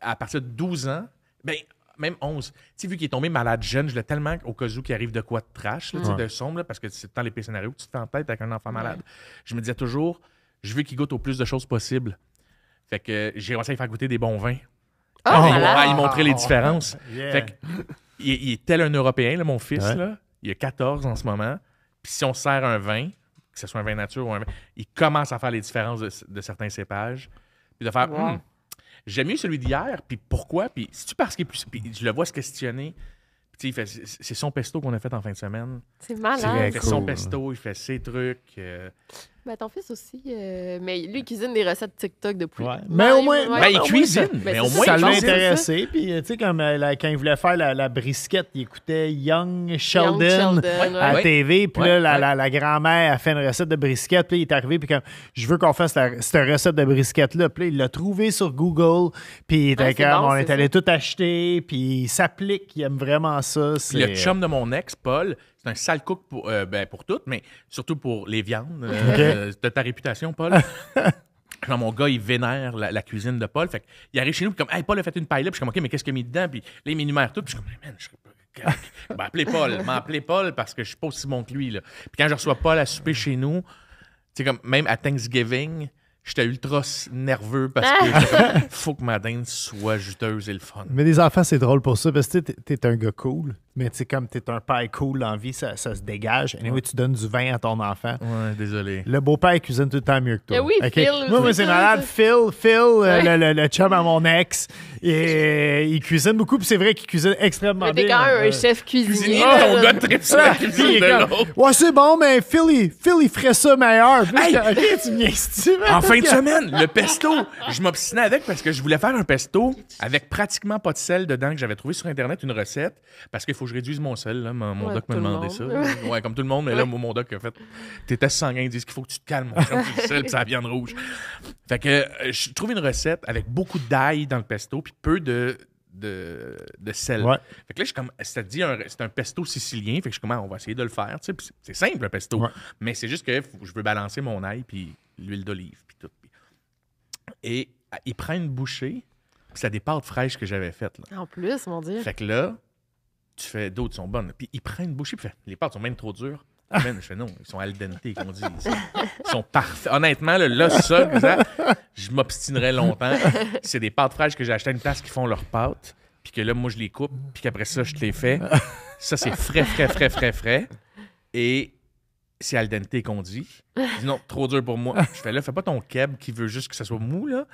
à partir de 12 ans, ben, même 11. Tu sais, vu qu'il est tombé malade jeune, je l'ai tellement au cas où qu'il arrive de quoi de trash, de sombre, parce que c'est dans les scénarios que tu te fais en tête avec un enfant malade. Je me disais toujours, je veux qu'il goûte au plus de choses possible. Fait que euh, j'ai commencé à lui faire goûter des bons vins. Ah! Il les différences. Fait que, il, est, tel un Européen, mon fils, là, il a 14 en ce moment. Puis si on sert un vin, que ce soit un vin nature ou un vin, il commence à faire les différences de, certains cépages. Puis de faire, hmm, J'aime mieux celui d'hier, puis pourquoi? Puis c'est-tu parce qu'il plus. je le vois se questionner. Puis c'est son pesto qu'on a fait en fin de semaine. C'est malade. Il son pesto, il fait ses trucs. Euh, ben, ton fils aussi. Euh, mais lui, il cuisine des recettes TikTok de poulet. Ouais. Mais au moins- ben, il cuisine. Mais ben, au moins, ça l'a intéressé. Puis, euh, tu sais, euh, quand il voulait faire la, brisquette, il écoutait Young Sheldon, à la TV. Puis là, la, grand-mère a fait une recette de brisquette. Puis il est arrivé. Puis comme, je veux qu'on fasse cette recette de brisquette-là. Puis il l'a trouvé sur Google. Puis il ah, on est allé tout acheter. Puis il s'applique. Il aime vraiment ça. le chum de mon ex, Paul, c'est un sale cook pour, euh, ben, pour toutes, mais surtout pour les viandes. C'est euh, euh, de ta réputation, Paul. <laughs> mon gars, il vénère la, cuisine de Paul. Fait il arrive chez nous, puis comme, hey, Paul a fait une paille là. Puis je suis comme, OK, mais qu'est-ce qu'il a mis dedans? Puis là, il m'énumère tout. je suis comme, man, je ben, appelez Paul, m'appelez Paul parce que je suis pas aussi bon que lui. Là. Puis quand je reçois Paul à souper chez nous, tu comme même à Thanksgiving, j'étais ultra nerveux parce que <laughs> faut que ma dinde soit juteuse et le fun. Mais les enfants, c'est drôle pour ça parce que t'es es un gars cool. Mais tu sais, comme tu es un père cool en vie, ça, ça se dégage. Et tu donnes du vin à ton enfant. Ouais, désolé. Le beau-père cuisine tout le temps mieux que toi. Eh oui, Phil. Moi, c'est malade. Phil, Phil, euh, le, chum à mon ex, et, euh, il cuisine beaucoup. Puis c'est vrai qu'il cuisine extrêmement bien. T'es quand gars, un chef cuisinier. Oh, gars très ça. Cuisine de ouais, c'est bon, mais Phil, Phil, il ferait ça meilleur. Hey. tu m'y En fin de semaine, le pesto, je m'obstinais avec parce que je voulais faire un pesto avec pratiquement pas de sel dedans que j'avais trouvé sur Internet, une recette, parce qu'il faut je réduise mon sel. Là. Mon, doc m'a demandé ça. <laughs> ouais, comme tout le monde, mais là, mon doc a fait sanguin, ils disent qu'il faut que tu te calmes, mon du sel, puis ça la viande rouge. Fait que euh, je trouve une recette avec beaucoup d'ail dans le pesto, puis peu de, de, de sel. Fait que là, je comme, cest c'est un pesto sicilien. Fait que je commence, ah, on va essayer de le faire. C'est simple, le pesto. Mais c'est juste que je veux balancer mon ail, puis l'huile d'olive, puis tout. Et il prend une bouchée, puis ça des pâtes fraîches que j'avais faites. En plus, mon Dieu. Fait que là, tu fais d'autres sont bonnes. Puis ils prennent une bouchée, puis fait, les pâtes sont même trop dures. Ah. Ben, je fais non, ils sont al dente, qu'on dit. Ils sont, parfaits. Honnêtement, là, là ça, je m'obstinerais longtemps. C'est des pâtes fraîches que j'ai achetées à une place qui font leurs pâtes, puis que là, moi, je les coupe, puis qu'après ça, je te les fais. Ça, c'est frais, frais, frais, frais, frais. Et c'est al dente qu'on dit. <laughs> dit. non, trop dur pour moi. Je fais là, fais pas ton keb qui veut juste que ça soit mou, là.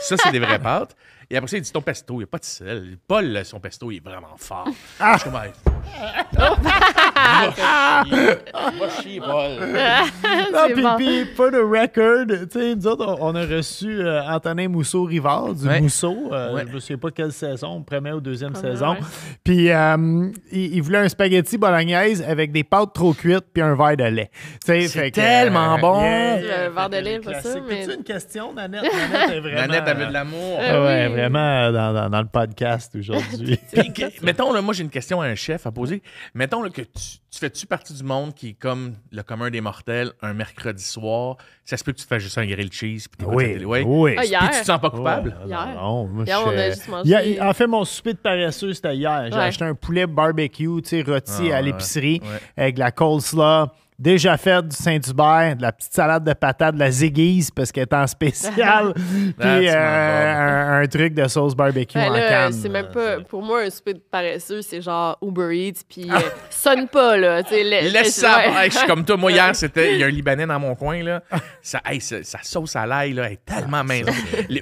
Ça, c'est des vraies <laughs> pâtes. Et après ça, il dit ton pesto, il n'y a pas de sel. Paul, son pesto, il est vraiment fort. Ah! Je <laughs> Ah! Moi, je Non, puis, the record, tu sais, nous autres, on, a reçu euh, Antonin Mousseau-Rivard du Mousseau. Euh, je ne sais pas quelle saison, première ou deuxième saison. Puis, euh, il, voulait un spaghetti bolognaise avec des pâtes trop cuites puis un verre de lait. C'est tellement bon. verre de lait, pas ça. Mais... C'est une question, Nanette. Nanette <laughs> avait de l'amour. Ah oui. vraiment dans, le podcast aujourd'hui. mettons, là, moi, j'ai une question à un chef à poser. Mettons le que tu tu, fais-tu partie du monde qui est comme le commun des mortels un mercredi soir? Ça se peut que tu te fasses juste un grill cheese puis oui, télé, oui. Ah, puis tu te sens pas coupable? Ah, hier. on en fait, mon souper de paresseux, c'était hier. J'ai acheté un poulet barbecue, tu sais, rôti ah, à l'épicerie avec la coleslaw Déjà fait du Saint-Hubert, de la petite salade de patates, de la ziguise parce qu'elle est en spécial, <laughs> puis euh, un, truc de sauce barbecue ben en euh, là, C'est même pas, pour moi, un souper paresseux, c'est genre Uber Eats, puis ah. euh, sonne pas, là. Laisse, laisse ça. je suis comme toi, moi, hier, <laughs> c'était, il y a un Libanais dans mon coin, là. Ça, ça, sa, sauce à l'ail, là, est tellement ah, mince.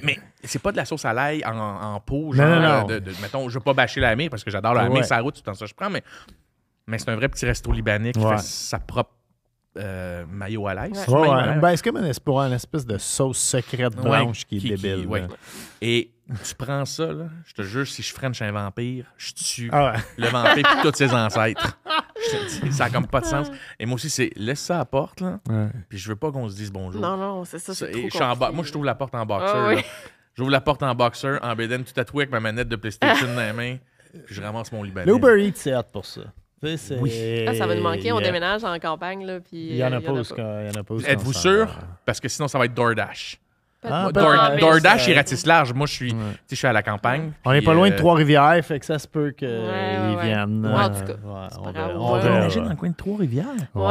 mais c'est pas de la sauce à l'ail en, en pot, genre, De, mettons, je veux pas bâcher la mer parce que j'adore la mer, tout le temps ça je prends, mais mais c'est un vrai petit resto libanais qui fait sa propre euh, maillot à l'aise. Ben, c'est comme une espèce, de sauce secrète blanche qui, est débile. Et tu prends ça, là, je te jure, si je french un vampire, je tue ah le vampire et tous ses <laughs> ancêtres. ça n'a comme pas de sens. Et moi aussi, c'est laisse ça à la porte, puis je veux pas qu'on se dise bonjour. Non, non, c'est ça. trop moi, je trouve la porte en boxeur. Ah J'ouvre la porte en boxeur, en beden tout tout avec ma manette de PlayStation dans la main, puis je ramasse mon libellule. L'Uber Eats, c'est hâte pour ça. Ah, ça va nous manquer, on déménage en campagne. Là, puis, il y en, euh, en a pas. Êtes-vous sûr? Parce que sinon, ça va être DoorDash. Hein? Dordache, DoorDash, Door large. Moi, je suis, je suis à la campagne. On n'est pas loin de euh, Trois-Rivières, fait que ça se peut qu'ils viennent. en tout cas. on, va, on dans le coin de Trois-Rivières. Ouais,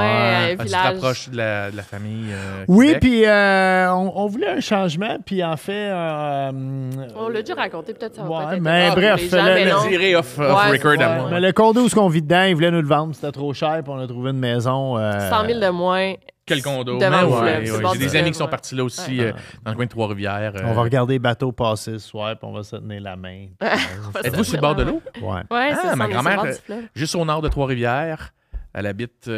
ah, Tu te de la, de la famille. Euh, oui, puis euh, on, voulait un changement, puis en fait. on l'a dû raconter, peut-être ça va Mais bref, le, mais off, record à moi. le condo où ce qu'on vit dedans, ils voulaient nous le vendre, c'était trop cher, puis on a trouvé une maison. 100 000 de moins, condo. J'ai des amis qui sont partis là aussi, euh, dans le coin de Trois-Rivières. Euh. On va regarder les bateaux passer ce soir, puis on va se tenir la main. <laughs> Êtes-vous sur le bord de l'eau? Oui. Ah, ma grand-mère, euh, juste au nord de Trois-Rivières, elle habite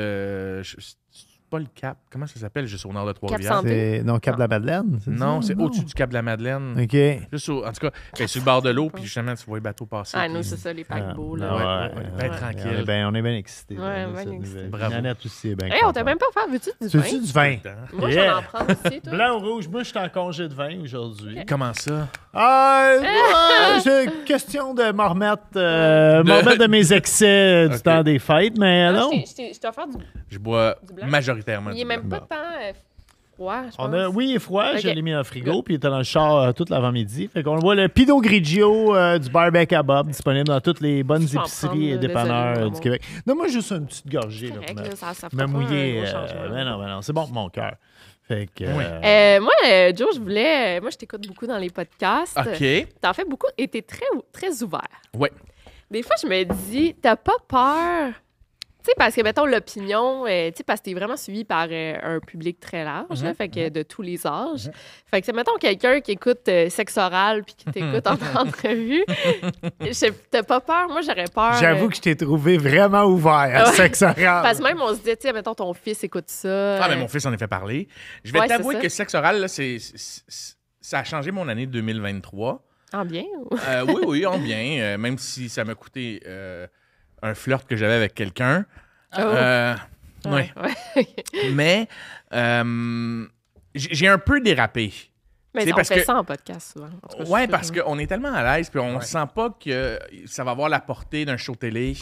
pas le Cap. Comment ça s'appelle juste au nord de Trois-Rivières? Non, Cap ah. de la Madeleine. Non, c'est au-dessus du Cap de la Madeleine. OK. Juste au, en tout cas, ben, sur le bord de l'eau, puis oh. justement, tu vois les bateaux passer. Ah, nous, c'est ça, les ah. paquebots. là. Ouais, ouais, tranquille. ben on est bien excités. Ouais, bien excités. Bravo. Nanette est bien. Hey, eh, on t'a même pas offert, veux-tu du vin? Veux-tu du vin? Moi, je vais en prendre aussi, toi. Blanc ou rouge? Moi, je suis en congé de vin aujourd'hui. Comment ça? Ah, eh! c'est question de m'en remettre, euh, de mes excès euh, du temps des fêtes, mais ah, non. Je t'ai offert du. Je bois majoritairement il Il n'est même pas tant euh, froid, je On a, oui, il est froid, je l'ai mis dans frigo, puis il était dans le char euh, tout toute l'avant-midi. Fait qu'on voit le pido Grigio euh, du barbecue à Bob disponible dans toutes les bonnes épiceries et dépanneurs euh, du Québec. Non, moi juste une petite gorgée. ça- mouiller. non, non, c'est bon pour mon cœur. Fait que. moi, Joe, je voulais. Moi, je t'écoute beaucoup dans les podcasts. OK. T'en fais beaucoup et t'es très, très ouvert. Oui. Des fois, je me dis, t'as pas peur tu parce que, mettons, l'opinion, euh, parce que t'es vraiment suivi par euh, un public très large, mhm, fait que mhm. de tous les âges. Mhm. Fait que, mettons, quelqu'un qui écoute euh, Sexe oral puis qui t'écoute en <laughs> entrevue, <laughs> t'as pas peur? Moi, j'aurais peur. J'avoue que je t'ai trouvé vraiment ouvert à Sexe oral. parce que même, on se dit, tu mettons, ton fils écoute ça. Ah, mais mon fils en a fait parler. Je vais t'avouer que Sexe oral, là, c'est, ça a changé mon année 2023. En bien? Ou... oui, oui, en <laughs> bien. même si ça m'a coûté un flirt que j'avais avec quelqu'un. Mais j'ai un peu dérapé. Mais on parce fait ça en podcast souvent. Oui, parce qu'on est tellement à l'aise, puis on ne sent pas que ça va avoir la portée d'un show télé,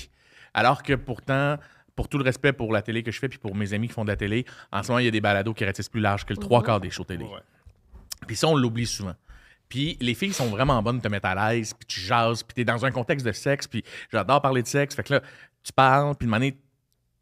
alors que pourtant, pour tout le respect pour la télé que je fais, puis pour mes amis qui font de la télé, en ce moment, il y a des balados qui ratissent plus large que le trois mhm. quarts des shows télé. Puis ça, on l'oublie souvent. Puis les filles sont vraiment bonnes de te mettre à l'aise, puis tu jases, puis t'es dans un contexte de sexe, puis j'adore parler de sexe. Fait que là, tu parles, puis de manière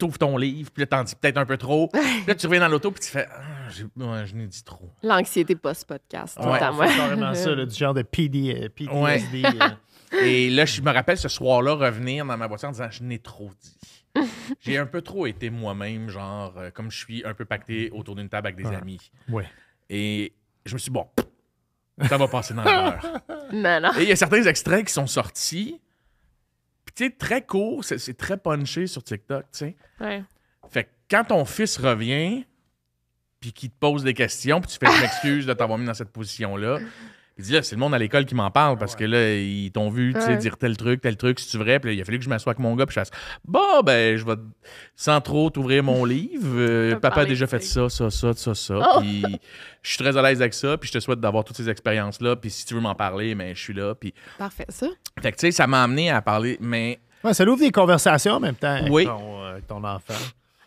ouvres ton livre, puis là, t'en dis peut-être un peu trop. puis là, tu reviens dans l'auto, puis tu fais ah, Je n'ai dit trop. L'anxiété post-podcast, ouais, C'est vraiment ça, du genre de PD, euh, euh. <laughs> Et là, je me rappelle ce soir-là revenir dans ma voiture en disant Je n'ai trop dit. <laughs> j'ai un peu trop été moi-même, genre, euh, comme je suis un peu pacté autour d'une table avec des amis. Ouais. Et je me suis bon, ça va passer dans l'heure. <laughs> Et il y a certains extraits qui sont sortis. Puis, tu sais, très court, c'est très punché sur TikTok, tu sais. Fait que quand ton fils revient, puis qu'il te pose des questions, puis tu fais une excuse de t'avoir mis dans cette position-là, ah, c'est le monde à l'école qui m'en parle parce ah que là, ils t'ont vu dire tel truc, tel truc, si tu vrai. Puis il a fallu que je m'assoie avec mon gars, puis je Bon, bah, ben, je vais sans trop t'ouvrir mon livre. Euh, <laughs> papa a déjà fait ça, ça, ça, ça, ça. Oh! je suis très à l'aise avec ça, puis je te souhaite d'avoir toutes ces expériences-là. Puis si tu veux m'en parler, ben, je suis là. Puis... Parfait, ça. Fait que tu sais, ça m'a amené à parler, mais. ça l'ouvre des conversations en même temps oui. ton, euh, ton enfant.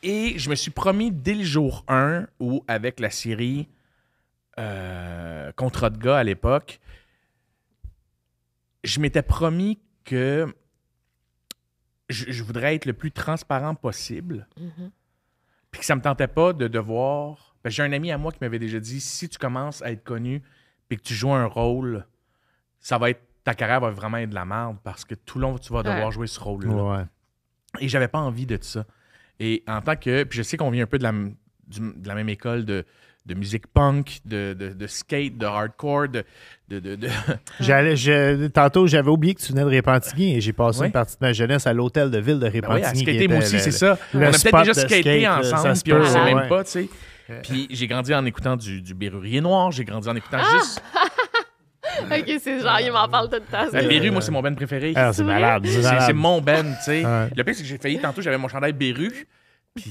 Et je me suis promis dès le jour 1 ou avec la série euh, contrat de gars à l'époque, je m'étais promis que je, voudrais être le plus transparent possible. Mhm. Puis que ça me tentait pas de devoir. J'ai un ami à moi qui m'avait déjà dit si tu commences à être connu puis que tu joues un rôle, ça va être ta carrière va vraiment être de la merde parce que tout le long, tu vas devoir jouer ce rôle-là. Ouais. Et j'avais pas envie de ça. Et en tant que. Puis je sais qu'on vient un peu de la, de la même école de, de musique punk, de, de, de, skate, de hardcore, de. de <laughs> J'allais, tantôt, j'avais oublié que tu venais de Repentigny et j'ai passé une partie de ma jeunesse à l'hôtel de ville de Repentigny. Ben oui, skater, moi aussi, c'est ça. On a peut-être déjà skaté ensemble, puis on ne sait même pas, tu sais. Puis j'ai grandi en écoutant du, du Bérurier Noir, j'ai grandi en écoutant ah! juste. <laughs> ok, c'est genre, il m'en parle tout le temps. La moi, c'est mon ben préféré. Ah, c'est malade. C'est, c'est mon ben, tu sais. Le pire, c'est que j'ai failli tantôt, j'avais mon chandail Béru.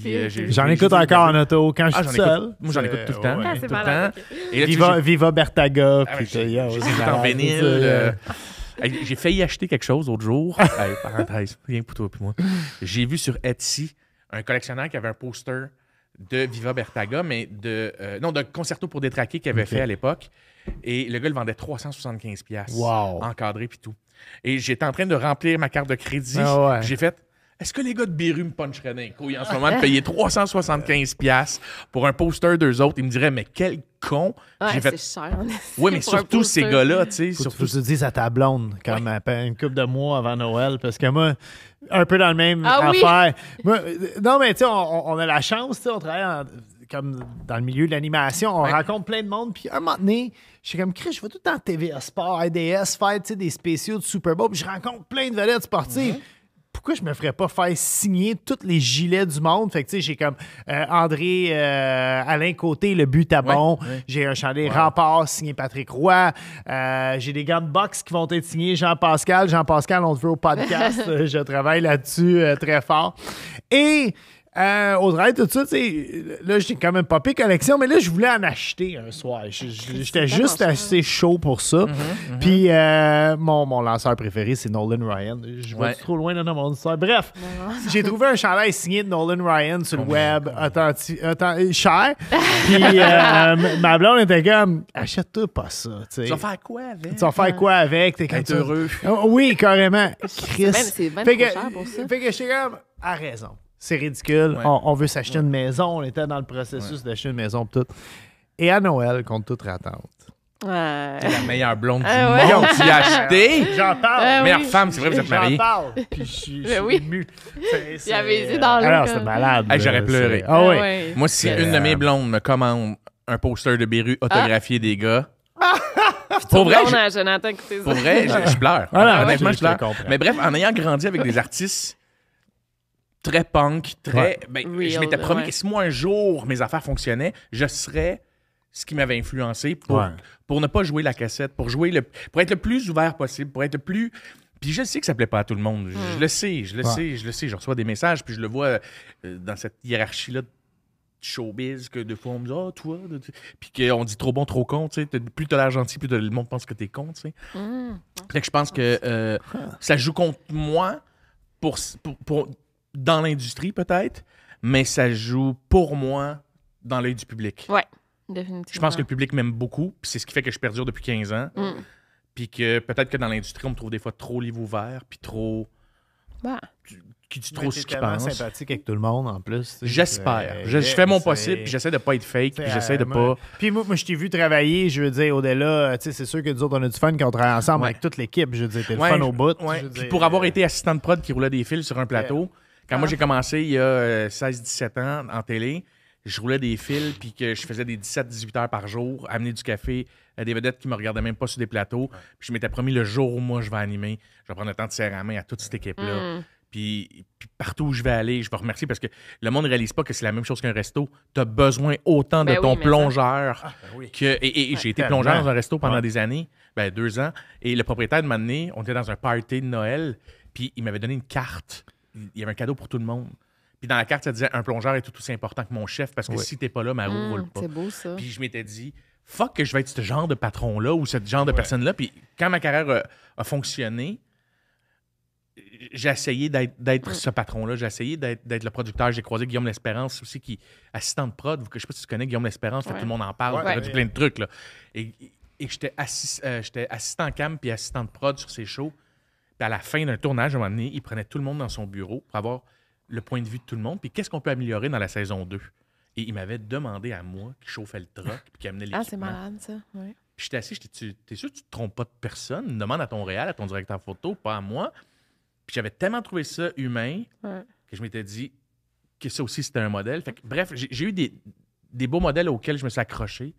Euh, j'en écoute encore en auto quand je ah, suis seul. Moi, j'en écoute tout le temps. Viva, Bertaga. Ah, j'ai- oh, euh, euh, j'ai- failli acheter quelque chose l'autre jour. <laughs> parenthèse, rien pour toi et moi. J'ai vu sur Etsy un collectionneur qui avait un poster de Viva Bertaga, mais de. non, de concerto pour détraquer qu'il avait fait à l'époque. Et le gars le vendait 375$. Wow. Encadré puis tout. Et j'étais en train de remplir ma carte de crédit. Ah j'ai fait est-ce que les gars de Biru me puncheraient d'un coup en ce moment de payer 375$ pour un poster d'eux autres? Ils me diraient, mais quel con! J'ai fait... <laughs> Oui, mais surtout ces gars-là, tu sais. Surtout, se disent à ta blonde, comme ouais. une couple de mois avant Noël, parce que moi, un peu dans le même ah affaire. non, mais tu sais, on, a la chance, tu sais, on travaille comme dans le milieu de l'animation, on rencontre plein de monde, puis un moment donné, je suis comme, Chris, je vais tout le temps TVA Sport, RDS, faire des spéciaux de Super Bowl, puis je rencontre plein de vedettes sportives. Mhm pourquoi je me ferais pas faire signer tous les gilets du monde? Fait que, tu sais, j'ai comme euh, André euh, Alain Côté, le but à bon. J'ai un chandelier Rampart signé Patrick Roy. Euh, j'ai des gants de boxe qui vont être signés Jean-Pascal. Jean-Pascal, on te veut au podcast. <laughs> je travaille là-dessus très fort. Et euh, au travail, tout suite là, j'ai quand même pas payé collection, mais là, je voulais en acheter un soir. J'étais juste assez chaud pour ça. Mhm, mhm. Puis, euh, mon, mon, lanceur préféré, c'est Nolan Ryan. Je vais trop loin dans mon histoire. Bref, j'ai trouvé un chandail signé de Nolan Ryan sur le web, authentique, euh, cher. Puis, euh, ma blonde était comme, achète-toi pas ça. Tu vas faire quoi avec? Tu vas faire quoi avec? T'es quand heureux. Oh, oui, carrément. Chris. C'est même, que, cher pour ça. que comme, à raison c'est ridicule, on, veut s'acheter une maison, on était dans le processus d'acheter une maison, tout. Et à Noël, contre toute attente. Tu C'est la meilleure blonde du ah monde, tu l'as achetée. <laughs> Ah meilleure femme, c'est vrai, vous êtes mariée. <laughs> Puis je suis Il avait dans le. Ah c'est hein. malade. J'aurais pleuré. Ah, oui. Moi, si une de mes euh, blondes me commande un poster de Béru autographié des gars. <laughs> pour vrai, je... pour vrai, je, pleure. honnêtement, je pleure. Mais bref, en ayant grandi avec des artistes très punk, très. Ben, je m'étais promis que si moi un jour mes affaires fonctionnaient, je serais ce qui m'avait influencé pour, pour ne pas jouer la cassette, pour jouer le, pour être le plus ouvert possible, pour être le plus. Puis je sais que ça plaît pas à tout le monde. Je, hmm. le sais, je le sais, je le sais. Je reçois des messages, puis je le vois euh, dans cette hiérarchie-là de showbiz que des fois on me dit Ah, toi, puis qu'on dit trop bon, trop con, tu sais. Plus t'as l'air gentil, plus le monde pense que t'es con, tu sais. Hmm. Fait que je pense que euh, ça joue contre moi pour, pour dans l'industrie peut-être, mais ça joue pour moi dans l'œil du public. Ouais, définitivement. Je pense que le public m'aime beaucoup, puis c'est ce qui fait que je perdure depuis 15 ans. Mm. Puis que peut-être que dans l'industrie, on me trouve des fois trop livre ouvert, puis trop. Bah. Qui dit trop ce qu'il pense. sympathique avec tout le monde en plus. J'espère. je, fais mon possible, puis j'essaie de pas être fake, puis j'essaie de pas. Puis moi, je t'ai vu travailler, je veux dire, au-delà, euh, tu sais, c'est sûr que nous autres, on a du fun quand on travaille ensemble avec toute l'équipe, je veux dire, t'es le fun au bout. Puis pour avoir euh, été assistant de prod qui roulait des fils sur un plateau, quand moi ah. j'ai commencé il y a 16-17 euh, ans en télé, je roulais des fils puis que je faisais des 17-18 heures par jour, amener du café à euh, des vedettes qui me regardaient même pas sur des plateaux. Puis je m'étais promis le jour où moi je vais animer, je vais prendre le temps de serrer la main à toute cette équipe-là. Mm. Puis, partout où je vais aller, je vais remercier parce que le monde ne réalise pas que c'est la même chose qu'un resto. Tu as besoin autant de ben ton plongeur ah, ben que. Et, j'ai été plongeur dans un resto pendant des années, ben deux ans. Et le propriétaire de m'amener, on était dans un party de Noël, puis il m'avait donné une carte il y avait un cadeau pour tout le monde. Puis dans la carte, ça disait un plongeur est tout aussi important que mon chef parce que si t'es pas là, ma roue hmm, roule pas. C'est beau ça. Puis je m'étais dit, fuck que je vais être ce genre de patron-là ou ce genre de personne-là. Puis quand ma carrière a, fonctionné, j'ai essayé d'être hmm. ce patron-là. J'ai essayé d'être le producteur. J'ai croisé Guillaume L'Espérance aussi, qui assistant de prod. Je sais pas si tu connais Guillaume L'Espérance, tout le monde en parle. Il a plein de trucs. Là. Et, euh, j'étais assistant cam puis assistant de prod sur ses shows à la fin d'un tournage, à un moment il prenait tout le monde dans son bureau pour avoir le point de vue de tout le monde, puis qu'est-ce qu'on peut améliorer dans la saison 2. Et il m'avait demandé à moi qui chauffait le truck puis qui amenait les Ah, c'est malade, ça. j'étais assis, j'étais, t'es sûr que tu te trompes pas de personne? Demande à ton réal, à ton directeur photo, pas à moi. Puis j'avais tellement trouvé ça humain que je m'étais dit que ça aussi c'était un modèle. Fait bref, j'ai, eu des, des beaux modèles auxquels je me suis accroché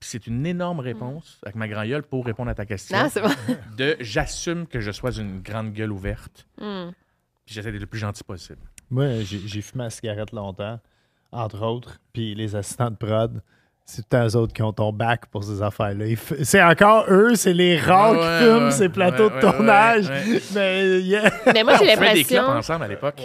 c'est une énorme réponse avec ma grand gueule pour répondre à ta question. Non, c'est bon. <laughs> De j'assume que je sois une grande gueule ouverte. Hmm. Puis j'essaie d'être le plus gentil possible. Moi, j'ai, fumé ma cigarette longtemps, entre autres, puis les assistants de prod. C'est tout eux autres qui ont ton bac pour ces affaires-là. C'est encore eux, c'est les rares qui fument ces plateaux de tournage. Mais, <laughs> Mais, moi, j'ai l'impression. des clips ensemble à l'époque.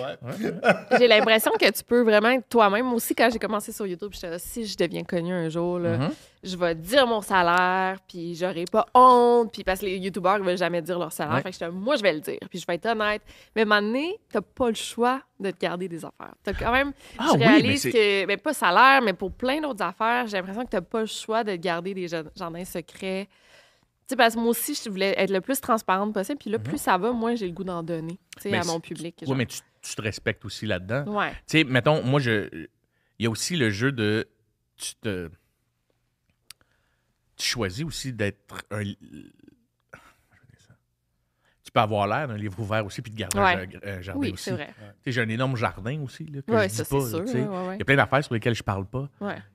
<laughs> j'ai l'impression que tu peux vraiment toi-même. aussi, quand j'ai commencé sur YouTube, j'étais là, si je deviens connu un jour, là, mm-hmm je vais dire mon salaire, puis j'aurai pas honte, puis parce que les youtubeurs veulent jamais dire leur salaire. Fait moi, je vais le dire, puis je vais être honnête. Mais à un moment pas le choix de te garder des affaires. T'as quand même. Ah que. Mais ben, pas salaire, mais pour plein d'autres affaires, j'ai l'impression que tu n'as pas le choix de te garder des jardins secrets. Tu sais, parce que moi aussi, je voulais être le plus transparente possible. Puis là, mhm. plus ça va, moins j'ai le goût d'en donner, à mon public. Oui, mais tu, te respectes aussi là-dedans. Ouais. Tu sais, mettons, moi, je... Il y a aussi le jeu de... Tu te tu choisis aussi d'être un. Tu peux avoir l'air d'un livre ouvert aussi, puis de garder un euh, jardin oui, c'est Vrai. J'ai un énorme jardin aussi. Là, je pas, sûr, Il y a plein d'affaires sur lesquelles je parle pas.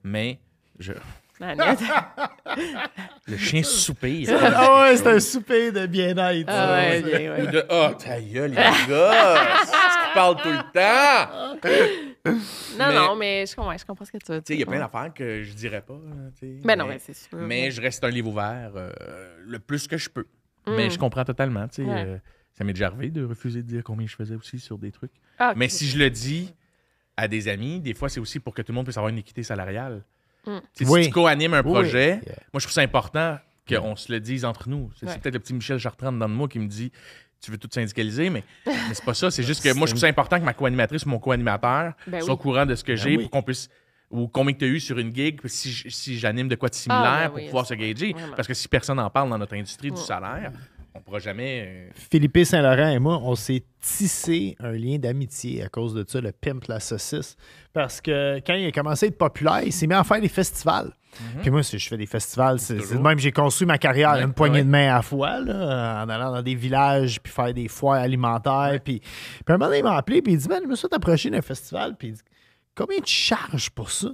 Mais je. <laughs> le chien soupire. Ah ouais, c'est un soupir de bien-être. Ah ouais, de oh, ta gueule, les gars! tu parles tout le temps! <laughs> Non, non, mais je comprends, ce que tu veux dire. Il y a plein d'affaires que je dirais pas. Hein, ben mais, mais c'est Mais je reste un livre ouvert euh, le plus que je peux. Mm. Mais je comprends totalement. Euh, ça m'est déjà arrivé de refuser de dire combien je faisais aussi sur des trucs. Ah, mais si je le dis à des amis, des fois, c'est aussi pour que tout le monde puisse avoir une équité salariale. Mm. Si tu co-animes un projet, moi, je trouve ça important qu'on mm. se le dise entre nous. C'est peut-être le petit Michel Chartrand dans de moi qui me dit tu veux tout syndicaliser, mais, <laughs> mais c'est pas ça. C'est juste que moi, je trouve ça important que ma co-animatrice ou mon co-animateur ben soit au courant de ce que ben j'ai pour qu'on puisse. Ou combien que tu as eu sur une gig, si, j'anime de quoi de ah, ben similaire pour pouvoir se gager. Parce que si personne n'en parle dans notre industrie du salaire, on pourra jamais. Euh, Philippe Saint-Laurent et moi, on s'est tissé un lien d'amitié à cause de ça, le pimp la saucisse. Parce que quand il a commencé à être populaire, il s'est mis à faire des festivals. Mhm. Puis moi, si je fais des festivals, c'est même j'ai construit ma carrière à une poignée de main à la en allant dans des villages, puis faire des foires alimentaires. Puis, un moment il m'a appelé, puis il dit Ben, je me suis approché d'un festival, puis il dit Combien tu charges pour ça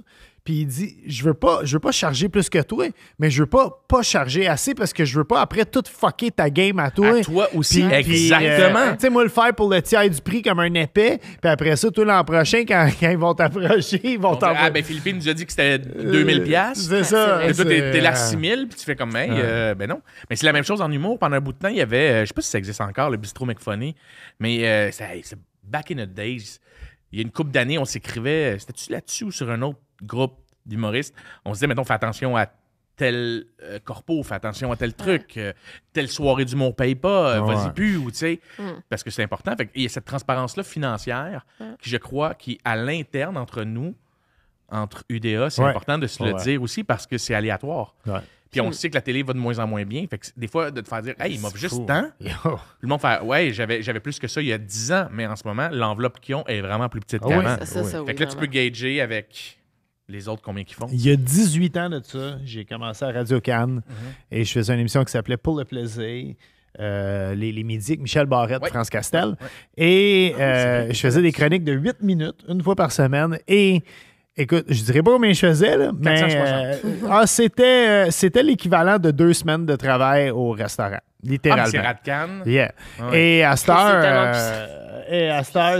puis il dit je veux pas je veux pas charger plus que toi, mais je veux pas pas charger assez parce que je veux pas après tout fucker ta game à toi. À toi aussi exactement. Euh, tu sais moi le faire pour le tiers du prix comme un épais, puis après ça tout l'an prochain <laughs> quand, ils vont t'approcher, ils vont ah, t'envoyer. Ah ben Philippine nous a dit que c'était 2000 euh, pièces. C'est ça. Et toi t'es là 6000 euh, puis tu fais comme ben non. Mais c'est la même chose en humour, pendant un bout de temps, il y avait je sais pas si ça existe encore le bistrot McFunny, mais c'est back in the days. Il y a une couple d'années, on s'écrivait, c'était tu là-dessus ou sur un autre groupe d'humoristes, on se disait, mettons, fais attention à tel euh, corpo, fais attention à tel truc, euh, telle soirée du monde paye pas, euh, vas-y plus, ou tu sais, hmm. parce que c'est important. Fait il y a cette transparence-là financière que qui, je crois, qui à l'interne entre nous, entre UDA, c'est important de se le dire aussi parce que c'est aléatoire. Puis on hmm. sait que la télé va de moins en moins bien. Fait des fois, de te faire dire, hey, il m'a juste tant. Le monde fait, ouais, j'avais plus que ça il y a 10 ans, mais en ce moment, l'enveloppe qu'ils ont est vraiment plus petite ah qu'avant. Fait que là, tu peux gager avec les autres, combien qu'ils font? Il y a 18 ans de ça, j'ai commencé à Radio Cannes mm-hmm. et je faisais une émission qui s'appelait Pour le plaisir. Euh, les, les Michel Barrette, France Castel. Et ah euh, je faisais des chroniques de 8 minutes, une fois par semaine. Et Écoute, je dirais pas combien je faisais, mais euh, ah, c'était, euh, c'était l'équivalent de deux semaines de travail au restaurant, ah, littéralement. c'est Yeah. Ah, et à Star, euh,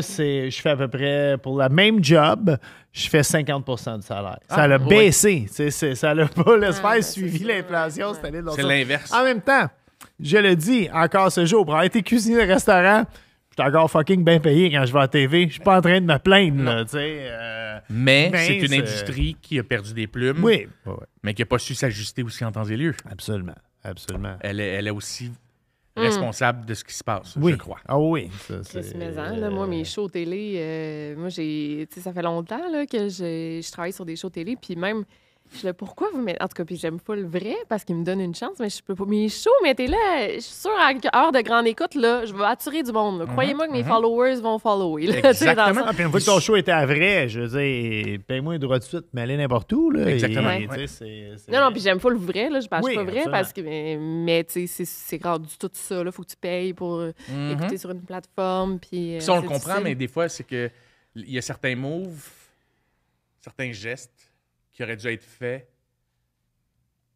c'est, je fais à peu près pour la même job, je fais 50 de salaire. ça l'a baissé. C'est, ça l'a pas ben, suivi l'inflation cette année. C'est l'inverse. En même temps, je le dis encore ce jour, pour avoir été cuisinier de restaurant, suis encore fucking bien payé quand je vais à la TV. Je suis pas en train de me plaindre, là, euh. Mais, c'est une industrie qui a perdu des plumes, Oui. mais qui n'a pas su s'ajuster aussi en temps et lieu. Absolument. Absolument. Elle est, elle est aussi mm. responsable de ce qui se passe, Oui. je crois. Ah oui. c'est- moi, mes euh, shows télé, euh, moi, j'ai, tu sais, ça fait longtemps que je travaille sur des shows télé, puis même, je pourquoi vous mettez. En tout cas, puis j'aime pas le vrai parce qu'il me donne une chance, mais je peux pas. Mais chaud, mettez là Je suis sûre, à heure de grande écoute, là, je vais attirer du monde. Mhm. Croyez-moi que mes mhm. followers vont follower. <laughs> Exactement. Ah, puis une fois que ton show était à vrai, je veux dire, paye-moi droit de suite, mais allez n'importe où. Là, Exactement. Non, non, puis j'aime pas le vrai. Là, je parle pas vrai parce que. Mais, tu sais, c'est du tout ça. Là, faut que tu payes pour euh, mhm. écouter sur une plateforme. Puis, euh, ça, on le comprend, mais des fois, c'est que il y a certains moves, certains gestes qui aurait dû être fait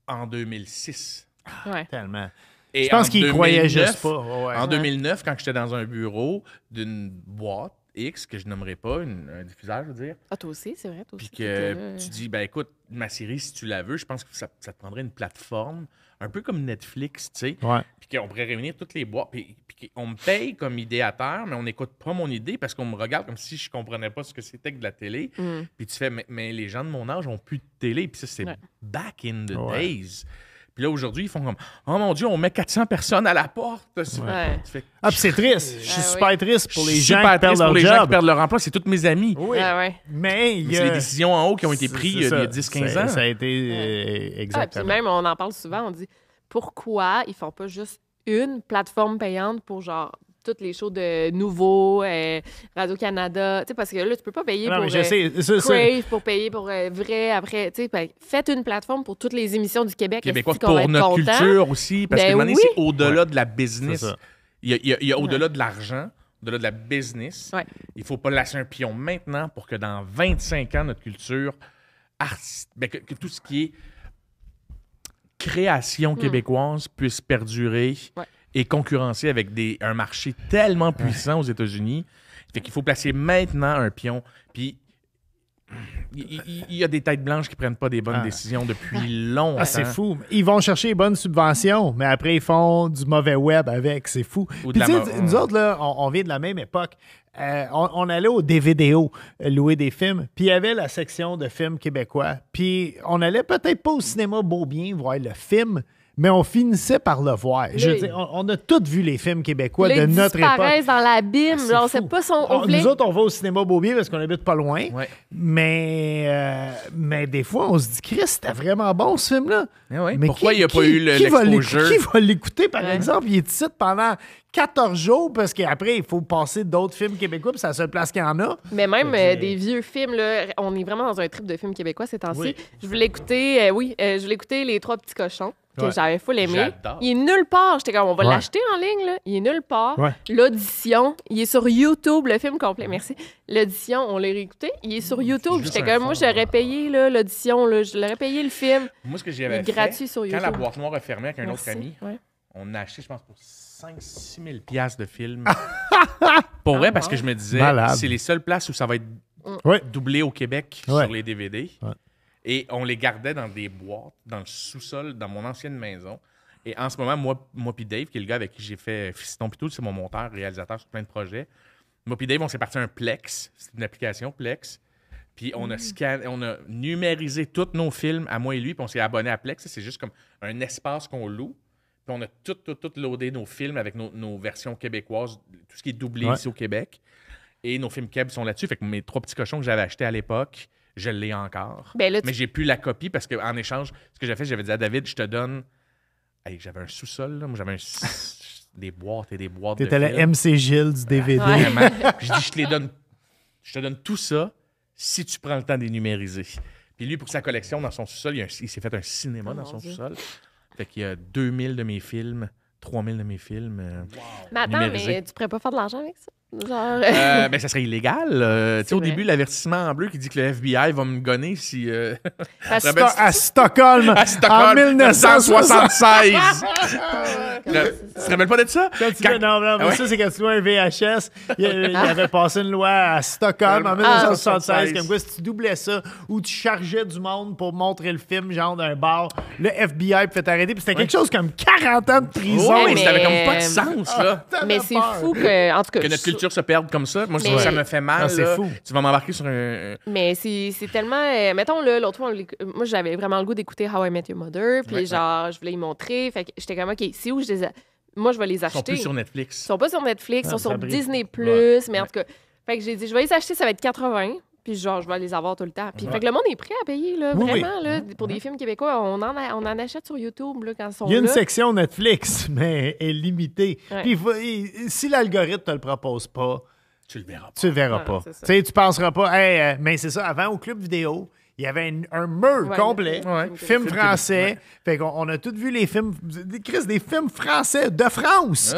en 2006. Ouais. Ah, tellement. Et je pense qu'il croyait juste pas. En 2009, quand j'étais dans un bureau d'une boîte X, que je nommerai pas, un diffuseur, je veux dire. Ah, toi aussi, c'est vrai. Toi Puis que tu euh. dis, ben écoute, ma série, si tu la veux, je pense que ça te prendrait une plateforme un peu comme Netflix, tu sais. Puis qu'on pourrait réunir toutes les boîtes. Puis, puis on me paye comme idéateur, mais on n'écoute pas mon idée parce qu'on me regarde comme si je ne comprenais pas ce que c'était que de la télé. Mm. Puis tu fais, mais, les gens de mon âge ont plus de télé. Puis ça, c'est back in the days là, aujourd'hui, ils font comme Oh mon Dieu, on met 400 personnes à la porte. Ouais. c'est ah, triste. Euh, Je suis super triste pour les gens qui perdent leur emploi. C'est toutes mes amis. Ah, Mais, il y a... des décisions en haut qui ont été prises euh, il y a 10-15 ans. Ça a été euh, ah, exactement. même, on en parle souvent, on dit pourquoi ils font pas juste une plateforme payante pour genre toutes les shows de Nouveau, euh, Radio-Canada, tu sais, parce que là, tu peux pas payer pour je euh, Crave, pour payer pour euh, Vrai, après, tu sais, ben, faites une plateforme pour toutes les émissions du Québec. Québécois pour notre culture aussi, parce ben que c'est au-delà de la business. Il y a, au-delà de l'argent, au-delà de la business. Il faut pas lâcher un pion maintenant pour que dans 25 ans, notre culture artiste ben, que, tout ce qui est création hmm. québécoise puisse perdurer et concurrencer avec des, un marché tellement puissant aux États-Unis. Fait qu'il faut placer maintenant un pion. Puis il, y a des têtes blanches qui prennent pas des bonnes ah. décisions depuis ah. longtemps. Ah, c'est fou. Ils vont chercher les bonnes subventions, mais après, ils font du mauvais web avec. C'est fou. Puis nous autres, on, vient de la même époque. Euh, on, allait au DVDO euh, louer des films, puis il y avait la section de films québécois. Puis on allait peut-être pas au cinéma beau bien voir le film, mais on finissait par le voir. on, a tous vu les films québécois de notre époque. dans l'abîme. Ah, pas son. Ah, nous autres, on va au cinéma Beaubier parce qu'on habite pas loin. Mais, euh, mais des fois, on se dit, Chris, c'était vraiment bon ce film-là. Eh mais, Pourquoi il n'y a pas eu le Qui va l'écouter, par exemple? Il est ici pendant 14 jours parce qu'après, il faut passer d'autres films québécois, puis c'est la seule place qu'il y en a. Mais même euh, des vieux films, là, on est vraiment dans un trip de films québécois ces temps-ci. Je voulais écouter, euh, oui, je voulais écouter Les Trois Petits Cochons que j'avais fou aimé. Il est nulle part. J'étais comme, on va l'acheter en ligne, là. Il est nulle part. L'audition, il est sur YouTube, le film complet. Merci. L'audition, on l'a réécouté. Il est sur mmh. YouTube. J'étais comme, moi, j'aurais payé l'audition, je l'aurais payé le film. Moi, ce que j'avais fait, gratuit sur YouTube. quand la boîte noire a avec un autre ami, on a acheté, je pense, pour 5-6 000 de film. <laughs> pour vrai, ah parce que je me disais, c'est les seules places où ça va être mm. doublé au Québec sur les DVD. Et on les gardait dans des boîtes, dans le sous-sol, dans mon ancienne maison. Et en ce moment, moi, moi Dave, qui est le gars avec qui j'ai fait Fiston tout, c'est mon monteur, réalisateur sur plein de projets. Moi puis Dave, on s'est parti un Plex. C'est une application Plex. Puis on, a mm. on a numérisé tous nos films à moi et lui, puis on s'est abonné à Plex. C'est juste comme un espace qu'on loue. Puis on a tout, tout, tout loadé nos films avec nos, versions québécoises, tout ce qui est doublé ici au Québec. Et nos films Keb sont là-dessus. Fait que mes trois petits cochons que j'avais achetés à l'époque, je l'ai encore. Ben mais j'ai plus la copie parce qu'en échange, ce que j'ai fait, j'avais dit à David, je te donne. j'avais un sous-sol, Moi, j'avais <laughs> des boîtes et des boîtes. T'étais de la MC Gilles du DVD. je dis, je te les donne. Je te donne tout ça si tu prends le temps de numériser. Puis lui, pour sa collection, dans son sous-sol, il, s'est fait un cinéma oh dans son sous-sol. Fait qu'il y a 2000 de mes films, 3000 de mes films. Euh, mais attends, mais tu pourrais pas faire de l'argent avec ça? Mais euh, <laughs> ben, ça serait illégal. Euh, sais au début, l'avertissement en bleu qui dit que le FBI va me gonner si. Euh... <laughs> À, <laughs> ben, à, Stockholm, En 1976! tu te rappelles pas de ça? tu non, non, mais ça, c'est quand tu vois un VHS, il, ah. avait passé une loi à Stockholm en 1976, ah, comme quoi si tu doublais ça ou tu chargeais du monde pour montrer le film, genre d'un bar, le FBI fait t'arrêter, puis c'était quelque chose comme 40 ans de prison. mais, ça avait comme pas de sens, mais ah, c'est fou que, en tout cas, que notre se perdre comme ça. Moi, ça me fait mal. Ah, c'est fou. Tu vas m'embarquer sur un. Mais c'est tellement. Euh, mettons, là, l'autre fois, euh, moi, j'avais vraiment le goût d'écouter How I Met Your Mother. Puis, genre, je voulais y montrer. Fait que j'étais comme, OK, c'est où je les. A... Moi, je vais les acheter. Ils sont plus sur Netflix. Ils sont pas sur Netflix, ils sont ah, sur Disney. Plus, Mais en tout cas, fait que j'ai dit, je vais les acheter, ça va être 80. Puis genre, je vais les avoir tout le temps. Puis fait que le monde est prêt à payer, là, vraiment, Là, pour des films québécois. On en, on en achète sur YouTube là, quand ils sont Il y a une section Netflix, <laughs> mais elle est limitée. Puis si l'algorithme te le propose pas, tu le verras pas. Tu le verras pas. Tu penseras pas, euh, mais c'est ça, avant au club vidéo, il y avait un mur complet, film français. Fait on a tous vu les films, des, Chris, des films français de France.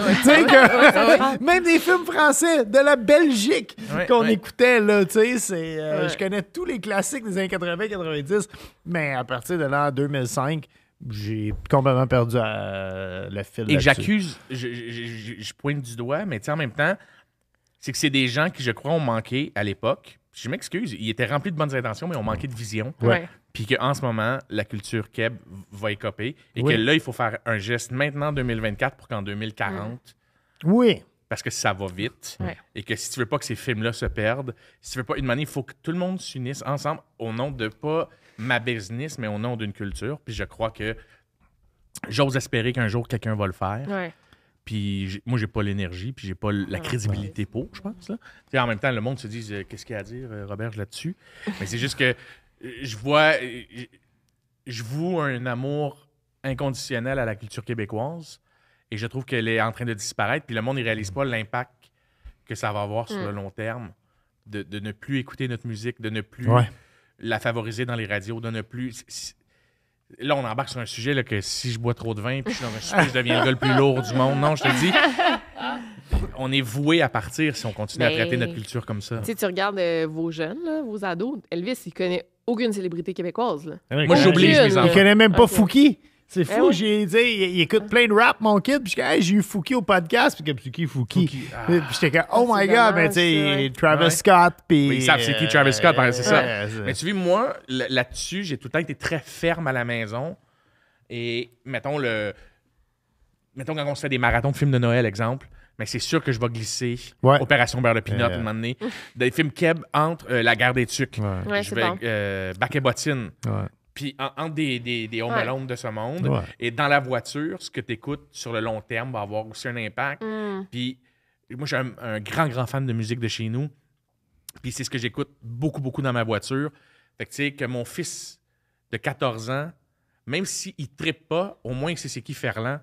même des films français de la Belgique qu'on écoutait, là, tu sais. Euh, je connais tous les classiques des années 80-90, mais à partir de l'an 2005, j'ai complètement perdu euh, le fil. Et j'accuse, je, je, pointe du doigt, mais en même temps, c'est que c'est des gens qui, je crois, ont manqué à l'époque je m'excuse, il était rempli de bonnes intentions, mais on manquait de vision. Ouais. Puis qu'en ce moment, la culture keb va écoper. Et que là, il faut faire un geste maintenant, 2024, pour qu'en 2040. Oui. Parce que ça va vite. Et que si tu veux pas que ces films-là se perdent, si tu veux pas une manière, il faut que tout le monde s'unisse ensemble au nom de pas ma business, mais au nom d'une culture. Puis je crois que j'ose espérer qu'un jour, quelqu'un va le faire. Oui. Puis moi, j'ai pas l'énergie, puis j'ai pas la ah, crédibilité pour, je pense. en même temps, le monde se dit euh, qu'est-ce qu'il y a à dire, euh, Robert, là-dessus. Mais c'est juste que euh, je vois, je vous un amour inconditionnel à la culture québécoise et je trouve qu'elle est en train de disparaître. Puis le monde ne réalise pas l'impact que ça va avoir sur le mm. long terme de, ne plus écouter notre musique, de ne plus la favoriser dans les radios, de ne plus. Là, on embarque sur un sujet que si je bois trop de vin, puis je suis je deviens le plus lourd du monde. Non, je te dis, on est voué à partir si on continue à ben, traiter notre culture comme ça. Tu tu regardes euh, vos jeunes, vos ados. Elvis, il connaît aucune célébrité québécoise. Là. Ah Moi, j'oublie mes enfants. Il connaît même pas Fouki. C'est ben fou, j'ai dit, il, écoute plein de rap, mon kid. Puis hey, j'ai eu Fouki au podcast. Puis comme, c'est qui Fouki? Ah. Puis j'étais comme, oh ah, my god, mais tu sais, Travis Scott. Puis. Mais ils savent c'est qui Travis Scott, ben, c'est ça. mais tu vois, moi, là-dessus, j'ai tout le temps été très ferme à la maison. Et mettons, le... mettons quand on se fait des marathons de films de Noël, exemple. Mais c'est sûr que je vais glisser Opération Beurre de Pinot, un moment donné. Des films Keb entre euh, La guerre des tucs. Je euh, Bac et bottine puis en, des, des, des de ce monde. Et dans la voiture, ce que tu écoutes sur le long terme va avoir aussi un impact. Mm. Puis moi, je suis un, grand, grand fan de musique de chez nous. Puis c'est ce que j'écoute beaucoup, beaucoup dans ma voiture. Fait que tu sais, que mon fils de 14 ans, même s'il ne trippe pas, au moins c'est c'est qui Ferland.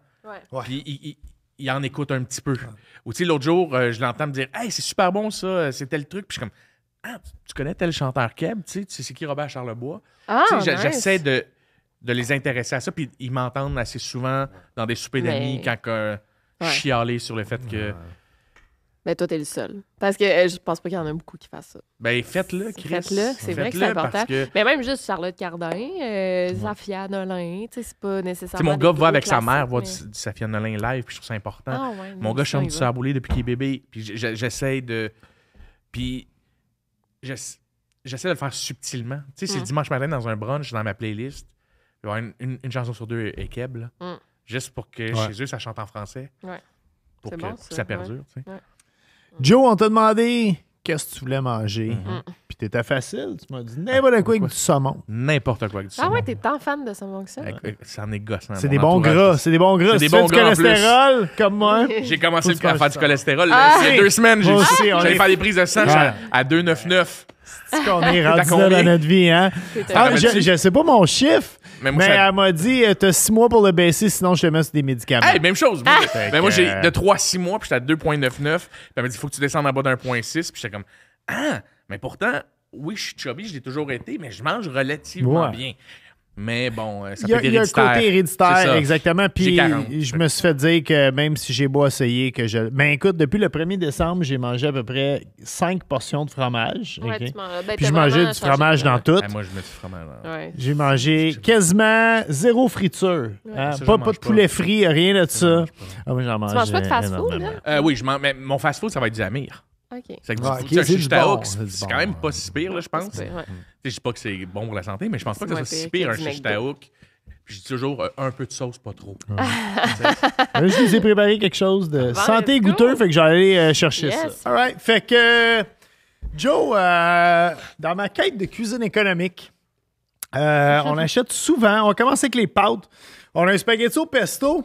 Puis il, en écoute un petit peu. Ou tu sais, l'autre jour, euh, je l'entends me dire Hey, c'est super bon ça, euh, c'était le truc. Puis je suis comme ah, tu connais tel chanteur Keb, tu sais, c'est qui Robert Charlebois? Ah, j'essaie de, de, les intéresser à ça, puis ils m'entendent assez souvent dans des soupers d'amis quand euh, ouais. chialer sur le fait que. Mais toi, t'es le seul. Parce que euh, je pense pas qu'il y en a beaucoup qui fassent ça. Ben, faites-le, Chris. Faites-le, c'est vrai que c'est important. Mais même juste Charlotte Cardin, euh, Safia Nolin, tu sais, c'est pas nécessairement. mon gars va avec sa mère voit voir du, Safia Nolin live, puis je trouve ça important. Ah mon gars chante du Saboulé depuis qu'il est bébé, puis j'essaie de. Puis j'essaie de le faire subtilement. Tu sais, c'est mm. dimanche matin dans un brunch, dans ma playlist. une, chanson sur deux est Keb, mm. juste pour que chez eux, ça chante en français. Pour que, ça, perdure. Joe, on t'a demandé qu'est-ce que tu voulais manger. Mhm. Mm. Puis t'étais facile. Tu m'as dit n'importe quoi avec du saumon. N'importe quoi avec du saumon. Ah ouais, t'es tant fan de saumon que ça. Ça en hein, C'est, des bons gras. C'est des bons gras. C'est des bons du cholestérol, comme moi. <laughs> J'ai commencé à faire du cholestérol ah! il y a deux semaines. J'allais faire des prises de sang à 2,99. C'est qu'on est <laughs> rendu dans notre vie, hein? Ah, je sais pas mon chiffre, mais, elle m'a dit, euh, t'as six mois pour le baisser, sinon je te mets sur des médicaments. même chose. Moi, mais moi, j'ai de 3 à 6 mois, puis j'étais à 2,99. elle m'a dit, faut que tu descendes en bas d'un point 6. Puis j'étais comme, ah, mais pourtant, oui, je suis chubby, je l'ai toujours été, mais je mange relativement bien. Mais bon, euh, ça peut être Il y a, un côté héréditaire, exactement. Puis je me suis fait dire que même si j'ai beau essayer, que je. mais ben, écoute, depuis le 1er décembre, j'ai mangé à peu près 5 portions de fromage. Ouais, ben, Puis je mangeais du fromage dans tout. Ben, moi, je mets du fromage. J'ai mangé quasiment zéro friture. Hein? pas, de poulet frit, rien de ça. ça ah, j'en mange. Tu manges pas de fast-food, là? Euh, oui, je mais mon fast-food, ça va être du Amir. OK. Ah, c'est que c'est c'est quand même pas si pire, je pense. Je ne dis pas que c'est bon pour la santé, mais je pense pas que ça soit si pire un shish Puis je dis toujours euh, un peu de sauce, pas trop. Ah. <laughs> je vous ai préparé quelque chose de santé goûteux, fait que j'allais euh, chercher ça. All right. Fait que, euh, Joe, dans ma quête de cuisine économique, on <laughs> achète souvent, on commence avec les pâtes. On a un spaghetti au pesto,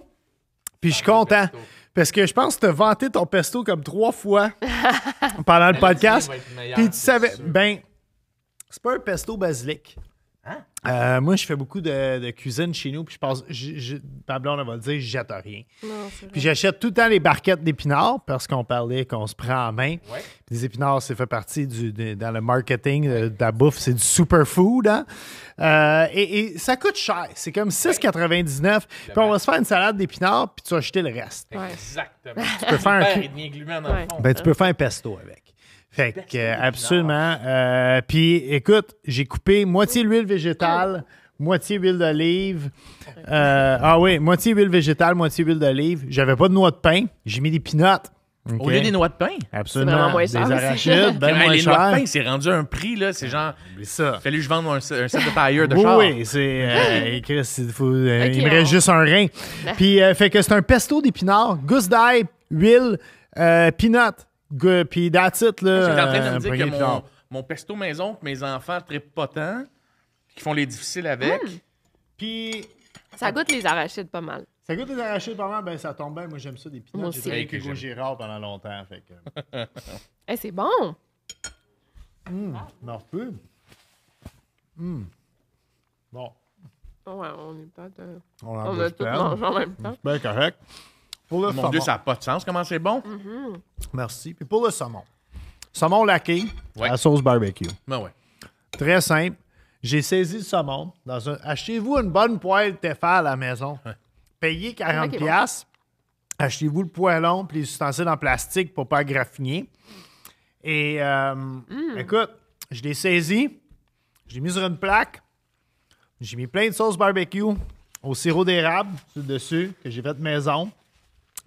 puis je suis ah, content. Parce que je pense que tu as vanté ton pesto comme trois fois pendant le <laughs> podcast. Puis tu savais. Ben, c'est pas un pesto basilic. Euh, moi, je fais beaucoup de, cuisine chez nous, puis je pense, Pablo, on va le dire, je rien. puis j'achète tout le temps les barquettes d'épinards parce qu'on parlait qu'on se prend en main. les épinards, c'est fait partie du, dans le marketing de, la bouffe, c'est du superfood. Hein? Euh, et, ça coûte cher, c'est comme 6,99. Puis on va se faire une salade d'épinards, puis tu vas acheter le reste. Exactement. Ben, tu peux faire un pesto avec. Fait que, absolument. Euh, puis, écoute, j'ai coupé moitié l'huile végétale, moitié huile d'olive. Euh, ah oui, moitié huile végétale, moitié huile d'olive. J'avais pas de noix de pain. J'ai mis des pinottes. Au lieu des noix de pain. Absolument. moins Des arachides, ben <laughs> les noix de pain, c'est rendu un prix, là. C'est ah, genre. ça. Fallait que je vende un, set de tailleur de char. Oui, c'est. Euh, il me reste juste un rein. Ben. Puis, fait que c'est un pesto d'épinards, gousse d'ail, huile, euh, Good, puis that's it, là. J'étais en train de euh, me dire que mon, pesto maison, que mes enfants très potents, qui font les difficiles avec. Hmm. Puis. Ça goûte les arachides pas mal. Ça goûte les arachides pas mal, ben ça tombe bien. Moi, j'aime ça, des pinottes. J'ai travaillé avec Hugo Girard pendant longtemps, fait que... hey, <laughs> eh, c'est bon! Hum, m'en Hum. Bon. on est pas de... On, on a tout mangé en même temps. Ben correct. Mon Dieu, ça n'a pas de sens. Comment c'est bon? Mm-hmm. Merci. Puis pour le saumon. Saumon laqué à sauce barbecue. Ben ouais. Très simple. J'ai saisi le saumon dans un. Achetez-vous une bonne poêle Tefal à la maison. Payez 40$. Achetez-vous le poêlon puis les ustensiles en plastique pour pas graffiner. Et euh, mm. écoute, je l'ai saisi. Je l'ai mis sur une plaque. J'ai mis plein de sauce barbecue au sirop d'érable dessus que j'ai fait de maison.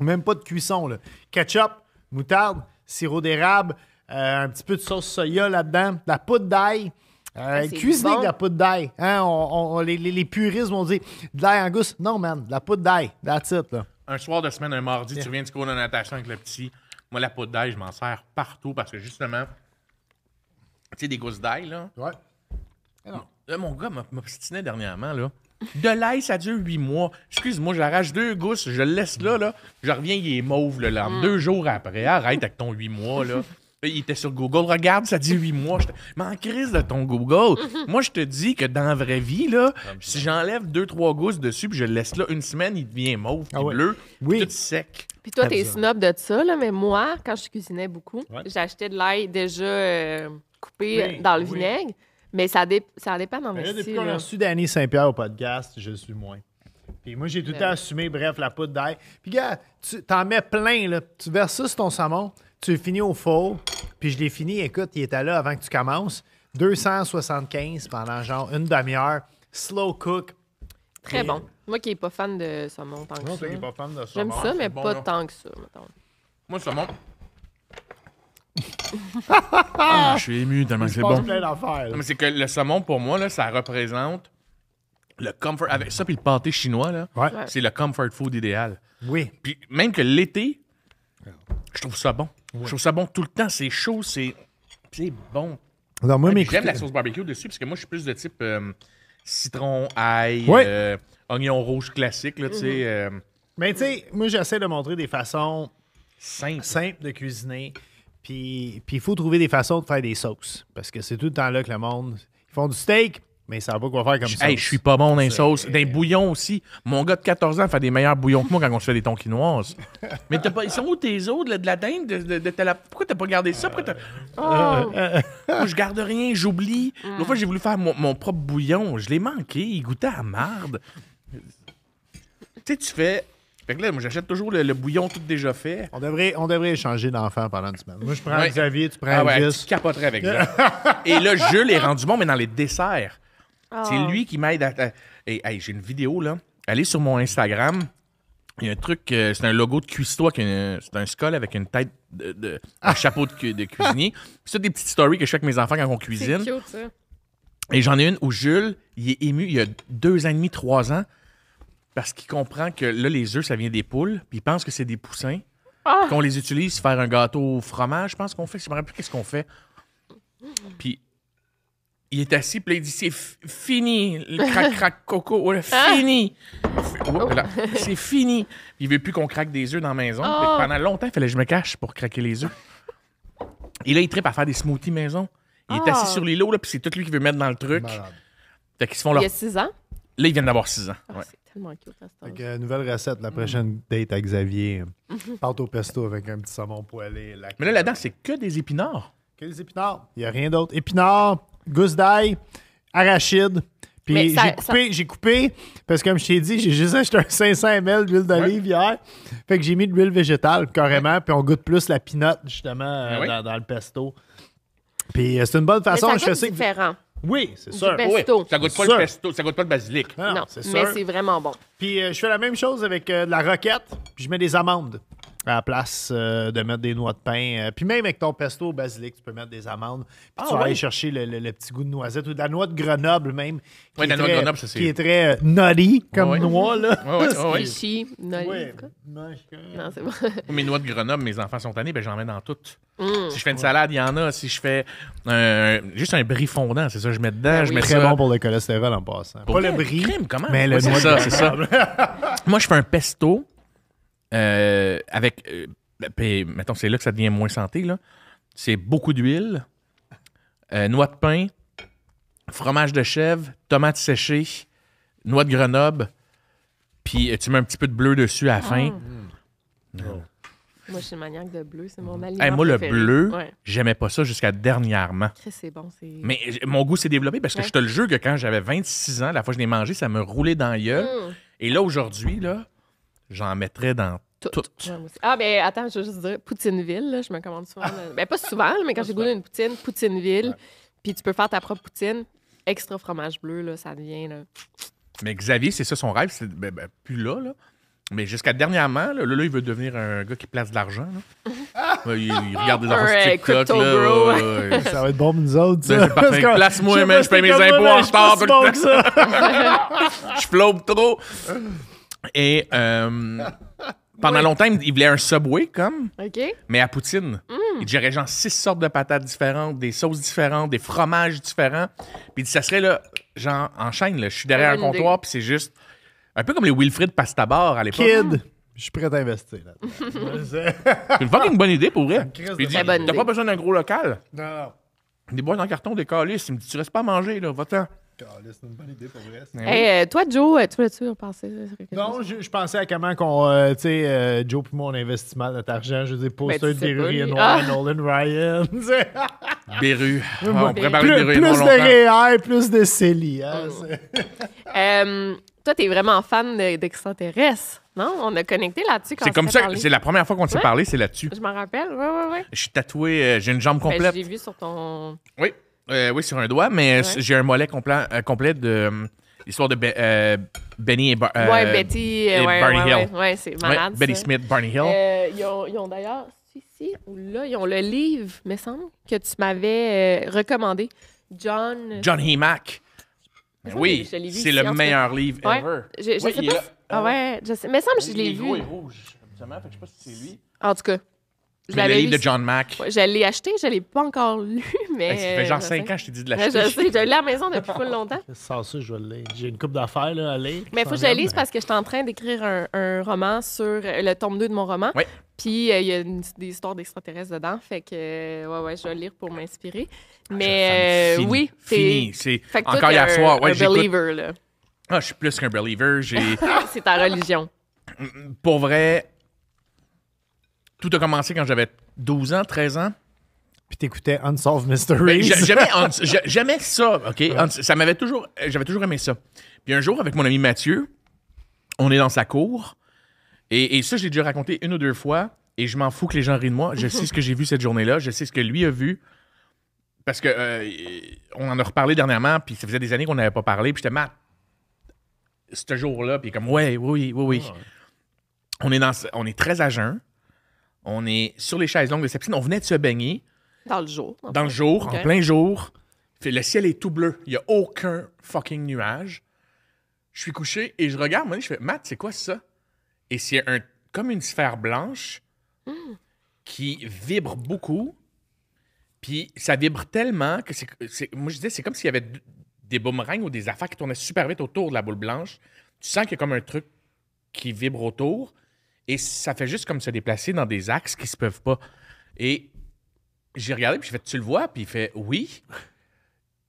Même pas de cuisson. Là. Ketchup, moutarde, sirop d'érable, euh, un petit peu de sauce soya là-dedans, de la poudre d'ail. Euh, ah, cuisiner de la poudre d'ail. Hein, on, on, les, puristes vont dire de l'ail en gousse. Non, man, de la poudre d'ail. That's it. Là. Un soir de semaine, un mardi, tu viens du cours de natation avec le petit. Moi, la poudre d'ail, je m'en sers partout parce que justement, tu sais, des gousses d'ail, là. Ouais. mon gars m'obstinait dernièrement, là. De l'ail, ça dure huit mois. Excuse-moi, j'arrache deux gousses, je le laisse là, là. Je reviens, il est mauve le lendemain. Mm. Deux jours après, arrête avec ton huit mois, là. <laughs> Il était sur Google. Regarde, ça dit 8 mois. Mais en crise de ton Google, <laughs> moi, je te dis que dans la vraie vie, là, ah, si j'enlève deux, trois gousses dessus puis je le laisse là une semaine, il devient mauve, ah bleu, tout sec. Puis toi, t'es snob de ça, mais moi, quand je cuisinais beaucoup, j'achetais de l'ail déjà euh, coupé dans le vinaigre. Mais ça, dé... ça dépend d'investir. Depuis qu'on a reçu Danny Saint-Pierre au podcast, je suis moins. Puis moi, j'ai tout le temps assumé, bref, la poudre d'ail. Puis gars, tu t'en mets plein, là. Tu verses ça sur ton saumon, tu le finis au four, puis je l'ai fini, écoute, il était là avant que tu commences. 275 pendant genre une demi-heure. Slow cook. Très bon. Moi qui n'ai pas fan de saumon tant que ça. Moi qui pas fan de saumon. J'aime ça, mais pas tant que ça, mettons. Moi, saumon, ah, ah. je suis ému tellement c'est bon. c'est que le saumon, pour moi, là, ça représente le comfort. Avec ça, puis le pâté chinois, là, c'est le comfort food idéal. Oui. Puis même que l'été, je trouve ça bon. Je trouve ça bon tout le temps. C'est chaud, c'est, bon. Alors, moi, j'aime la sauce barbecue dessus, parce que moi, je suis plus de type euh, citron, ail, euh, oignon rouge classique, là, mhm. euh, Mais tu sais, moi, j'essaie de montrer des façons simples de cuisiner. Puis il faut trouver des façons de faire des sauces. Parce que c'est tout le temps là que le monde. Ils font du steak, mais ça savent pas quoi faire comme ça. Hey, je suis pas bon dans les sauces. Dans les aussi. Mon gars de 14 ans fait des meilleurs bouillons que moi quand on se fait des tonkinoises. <laughs> mais pas... ils sont où tes os de, la dinde? De, de, de Pourquoi t'as pas gardé ça? Pourquoi oh. je garde rien, j'oublie. Ah. L'autre fois, j'ai voulu faire mon, mon, propre bouillon. Je l'ai manqué. Il goûtait à marde. Tu sais, tu fais fait que là, moi, j'achète toujours le, bouillon tout déjà fait. On devrait, on devrait échanger d'enfants pendant une semaine. Moi, je prends Xavier, tu prends ah ouais, avec ça. <laughs> Et là, Jules est rendu bon, mais dans les desserts. C'est ah. lui qui m'aide à. Et, j'ai une vidéo, là. Allez sur mon Instagram. Il y a un truc, euh, c'est un logo de cuistois, c'est un skull avec une tête de, un ah. chapeau de, de cuisinier. <laughs> C'est des petites stories que je fais avec mes enfants quand on cuisine. C'est Et j'en ai une où Jules, il est ému, il y a deux ans et demi, trois ans parce qu'il comprend que là, les œufs, ça vient des poules, puis il pense que c'est des poussins. Ah! Qu'on les utilise pour faire un gâteau au fromage, je pense qu'on fait. Je me rappelle plus qu'est-ce qu'on fait. Puis il est assis, puis il dit C'est fini, le crac crac <laughs> coco, ah! fini. Oh! c'est fini. Puis il veut plus qu'on craque des œufs dans la maison. Oh! Pendant longtemps, il fallait que je me cache pour craquer les œufs. Et là, il tripe à faire des smoothies maison. Il est assis ah! sur l'îlot, puis c'est tout lui qui veut mettre dans le truc. font Il y a 6 ans? Là, il vient d'avoir 6 ans tellement euh, nouvelle recette, la prochaine mm. date à Xavier. Pâte <laughs> au pesto avec un petit saumon poêlé. Mais là, dedans c'est que des épinards. Que des épinards. Il n'y a rien d'autre. Épinards, gousses d'ail, arachides. Puis j'ai coupé, j'ai coupé, parce que comme je t'ai dit, j'ai juste acheté un 500 ml d'huile d'olive hier. Fait que j'ai mis de l'huile végétale carrément, puis on goûte plus la pinotte justement ben euh, dans, le pesto. Puis euh, c'est une bonne façon. Mais ça différent. Oui, c'est sûr. Ça goûte pas le pesto, ça goûte pas le basilic. Non, non mais c'est vraiment bon. Puis euh, je fais la même chose avec euh, de la roquette, puis je mets des amandes à la place euh, de mettre des noix de pain. Euh, puis même avec ton pesto au basilic, tu peux mettre des amandes. Puis ah tu vas aller chercher le, petit goût de noisette ou de la noix de Grenoble même. Oui, la noix de Grenoble, ça c'est. Qui est très euh, nutty » comme noix, là. Oui, oui, hein. Non, c'est bon. <laughs> mes noix de Grenoble, mes enfants sont tannés, ben j'en mets dans toutes. Hum. Si je fais une salade, il y en a. Si je fais juste un brie fondant, c'est ça, je mets dedans. Ben mets très bon pour le cholestérol en passant. Pas le brie. comment? Mais le noix c'est ça. <laughs> Moi, je fais un pesto euh, avec. Euh, ben, puis, mettons, c'est là que ça devient moins santé, là. C'est beaucoup d'huile, euh, noix de pain, fromage de chèvre, tomates séchées, noix de Grenoble, puis tu mets un petit peu de bleu dessus à la fin. Ah. Oh. Moi, je suis maniaque de bleu, c'est mon mm. aliment. moi, le bleu, j'aimais pas ça jusqu'à dernièrement. Mais mon goût s'est développé parce que je te le jure que quand j'avais 26 ans, la fois que je l'ai mangé, ça me roulait dans les yeux mm. Et là, aujourd'hui, là, j'en mettrais dans tout. Ah, ben attends, je veux juste dire, Poutineville, là, je me commande souvent. Ben, pas souvent, mais quand j'ai goûté une poutine, Poutineville, puis tu peux faire ta propre poutine, extra fromage bleu, là, ça devient. Là... Mais Xavier, c'est ça son rêve, c'est ben, ben plus là, là. Mais jusqu'à dernièrement, là, là, il veut devenir un gars qui place de l'argent. <laughs> Il, regarde des enfants sur TikTok. Là, <laughs> ça va être bon, nous autres. Ben, <laughs> Place-moi, je paye mes impôts en retard. Je flobe trop. Et euh, pendant longtemps, il voulait un Subway, comme. Mais à Poutine. Mm. Il dirait, genre six sortes de patates différentes, des sauces différentes, des fromages différents. Puis ça serait là, genre, en chaîne, là. Je suis derrière un comptoir, puis c'est juste. Un peu comme les Wilfrid Pastabar à l'époque. Kid! Je suis prêt à investir là. <laughs> c'est une fucking bonne idée pour vrai. Il dit, t'as pas besoin d'un gros local. Non, Des boîtes en carton, des calices. Il me dit, tu restes pas à manger, là, va-t'en. C'est une bonne idée pour vrai. Eh euh, toi, Joe, euh, tu voulais-tu repenser? on Non, je, pensais à comment qu'on, euh, tu sais, Joe et moi, on investit mal notre argent. Je veux dire, ben, poster des ah! Nolan Ryan. <laughs> Ah, on de plus Beru plus de Célie. plus de CELI. toi, t'es vraiment fan de- non? On a connecté là-dessus quand C'est comme ça, c'est la première fois qu'on s'est parlé, c'est là-dessus. Je m'en rappelle, oui, Je suis tatoué, j'ai une jambe ben, complète. J'ai vu sur ton... Oui, euh, oui, sur un doigt, mais j'ai un mollet complet, euh, complet de euh, l'histoire de Benny et, Betty, et Barney Hill. Oui, c'est malade. Betty Smith, Barney Hill. ils ont, d'ailleurs, ici ou là, ils ont le livre, me semble, que tu m'avais recommandé. John. John Hemack. oui, c'est le meilleur livre ever. Je, je oui, sais pas. Ah, ah ouais, je sais. Mais semble que je l'ai vu. Le est rouge, Je sais pas si c'est lui. En tout cas mais le livre de John Mack. je l'ai acheté, je ne l'ai pas encore lu, <laughs> mais. ça fait euh, genre 5 ans que je t'ai dit de l'acheter. je sais, je l'ai à la maison depuis pas longtemps. Sans <laughs> ça, je vais le lire. J'ai une coupe d'affaires là, à lire. Mais il faut que je lise parce que je suis en train d'écrire un, roman sur euh, le tome 2 de mon roman. Oui. Puis euh, il y a des histoires d'extraterrestres dedans. Fait que, ouais, ouais, je vais le lire pour m'inspirer. Ah, mais oui, c'est. Fini. c'est... encore hier soir, ouais, un believer, là. Ah, je suis plus qu'un believer. J'ai... <laughs> c'est ta religion. Pour vrai, tout a commencé quand j'avais 12 ans, 13 ans. Puis t'écoutais Unsolved ben, Mysteries. <laughs> Jamais J'aimais ça, OK? Ça m'avait toujours... J'avais toujours aimé ça. Puis un jour, avec mon ami Mathieu, on est dans sa cour. Et, ça, j'ai dû raconter une ou deux fois. Et je m'en fous que les gens rient de moi. Je <laughs> sais ce que j'ai vu cette journée-là. Je sais ce que lui a vu. Parce que euh, on en a reparlé dernièrement, puis ça faisait des années qu'on n'avait pas parlé. Puis j'étais mal. Ce jour-là, puis comme, ouais, oui, oui, oui. On, est dans, on est très à jeun. On est sur les chaises longues de piscine. On venait de se baigner. Dans le jour. Dans le jour, en plein jour. Le ciel est tout bleu. Il n'y a aucun fucking nuage. Je suis couché et je regarde. Moi, je fais Matt, c'est quoi ça? Et c'est un, comme une sphère blanche hmm. qui vibre beaucoup. Puis ça vibre tellement que c'est. Moi, je disais, c'est comme s'il y avait des boomerangs ou des affaires qui tournaient super vite autour de la boule blanche. Tu sens qu'il y a comme un truc qui vibre autour. Et ça fait juste comme se déplacer dans des axes qui se peuvent pas. Et j'ai regardé, puis j'ai fait Tu le vois Puis il fait Oui.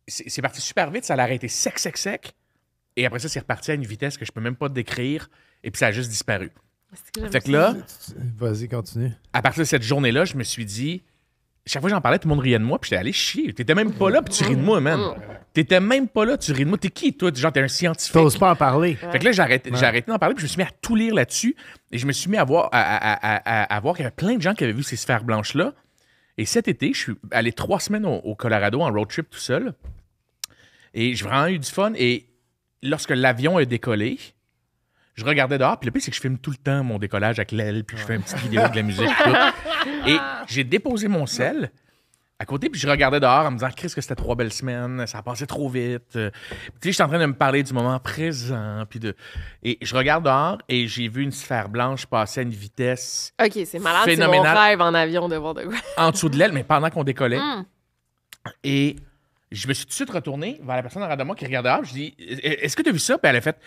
C'est parti super vite, ça l'a arrêté sec, sec, sec. Et après ça, c'est reparti à une vitesse que je peux même pas décrire. Et puis ça a juste disparu. c'est fait que là. Vas-y, continue. À partir de cette journée-là, je me suis dit chaque fois que j'en parlais, tout le monde riait de moi, puis j'étais allé chier. T'étais même pas là, puis tu ris de moi, man. T'étais même pas là, tu ris de moi. T'es qui, toi? Genre, t'es un scientifique. T'oses pas en parler. Fait que là, j'ai arrêté, d'en parler, puis je me suis mis à tout lire là-dessus. Et je me suis mis à voir, à, voir qu'il y avait plein de gens qui avaient vu ces sphères blanches-là. Et cet été, je suis allé trois semaines au, au Colorado en road trip tout seul. Et j'ai vraiment eu du fun. Et lorsque l'avion a décollé, je regardais dehors. Puis le pire, c'est que je filme tout le temps mon décollage avec l'aile, puis je fais une petite vidéo de la musique. Et <laughs> j'ai déposé mon sel à côté, puis je regardais dehors en me disant, Chris, que c'était trois belles semaines, ça passait trop vite. puis euh, tu sais, j'étais en train de me parler du moment présent, puis de. Et je regarde dehors et j'ai vu une sphère blanche passer à une vitesse. OK, c'est malade, c'est mon rêve en avion de voir de en dessous de l'aile, mais pendant qu'on décollait. Hmm. Et je me suis tout de suite retourné vers la personne en de moi qui regardait dehors. Je dis e-, Est-ce que tu as vu ça Puis elle a fait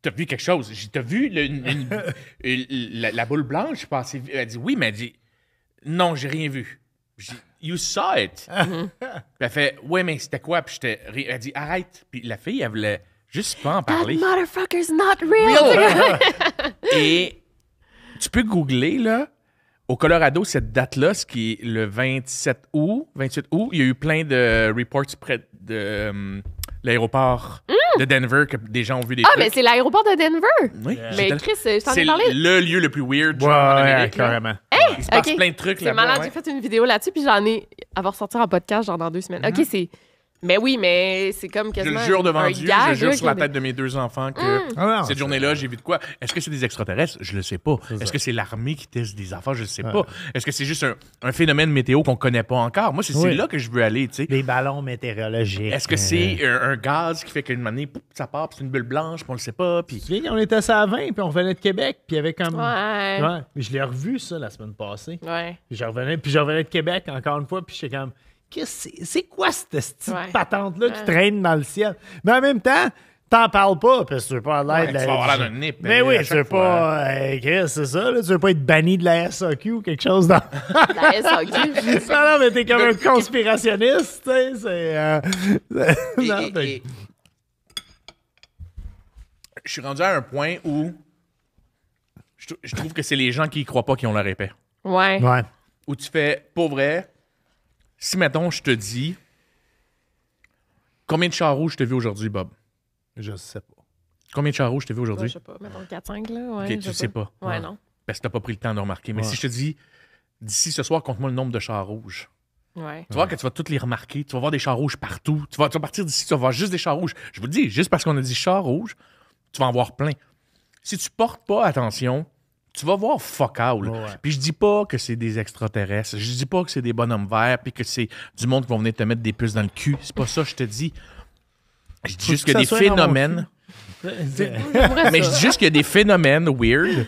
T'as vu quelque chose? T'as vu le, <laughs> la, boule blanche Je pense. Elle dit oui, mais elle dit non, j'ai rien vu. You saw it. <laughs> Mhm. Elle fait ouais, mais c'était quoi? Puis j'étais. Elle dit arrête. Puis la fille, elle voulait juste pas en parler. That motherfucker's not real. <laughs> Et tu peux googler, là. Au Colorado, cette date-là, ce qui est le 27 août, 28 août, il y a eu plein de reports près de. Euh, l'aéroport de Denver que des gens ont vu des Ah, mais c'est l'aéroport de Denver! Oui. Euh, mais Chris, euh, je t'en ai parlé. C'est le lieu le plus weird genre, ouais, carrément. Hé. Hein? Il se passe plein de trucs là-bas. C'est malade, j'ai fait une vidéo là-dessus, puis j'en ai... Avoir sortir en podcast genre dans deux semaines. Mm-hmm. OK, c'est... Mais oui, mais c'est comme quasiment. Je le jure devant Dieu, je jure sur la tête de mes deux enfants que mm. ah cette journée-là, j'ai vu de quoi. Est-ce que c'est des extraterrestres? Je le sais pas. Est-ce que c'est l'armée qui teste des affaires? Je le sais pas. Est-ce que c'est juste un, phénomène météo qu'on connaît pas encore? Moi, c'est là que je veux aller, tu sais. Des ballons météorologiques. Est-ce que c'est euh. un, gaz qui fait qu'une année, ça part, puis c'est une bulle blanche, puis on le sait pas, puis... Tu viens, on était à ça à 20, puis on revenait de Québec, puis avait un. Ouais. Ouais. Je l'ai revu, ça, la semaine passée. Ouais. Puis je revenais, puis je revenais de Québec encore une fois, puis j'étais comme c'est quoi cette, petite patente-là qui traîne dans le ciel? Mais en même temps, t'en parles pas, parce que tu veux pas l'air de Tu Mais oui, tu veux pas. Euh, c'est ça, tu veux pas être banni de la SAQ ou quelque chose dans. <laughs> la SAQ? <laughs> non, non, mais t'es comme un conspirationniste, tu sais. C'est. Euh, <laughs> je suis rendu à un point où je, trouve que c'est les gens qui y croient pas qui ont leur épée. Ouais. Ouais. Où tu fais, pour vrai, si, mettons, je te dis, combien de chars rouges je te vu aujourd'hui, Bob? Je sais pas. Combien de chars rouges je te vu aujourd'hui? Je sais pas, mettons 4-5, là. Ouais, tu sais pas. Ouais, non. Parce que t'as pas pris le temps de remarquer. Mais si je te dis, d'ici ce soir, compte-moi le nombre de chars rouges. Ouais. Tu vois que tu vas toutes les remarquer, tu vas voir des chars rouges partout. Tu vas, partir d'ici, tu vas voir juste des chars rouges. Je vous dis, juste parce qu'on a dit chars rouges, tu vas en voir plein. Si tu portes pas attention, tu vas voir fuck out. Puis je dis pas que c'est des extraterrestres, je dis pas que c'est des bonhommes verts, puis que c'est du monde qui va venir te mettre des puces dans le cul. C'est pas ça, je te dis. Je dis juste que, des phénomènes. <laughs> Mais je dis juste qu'il y a des phénomènes weird.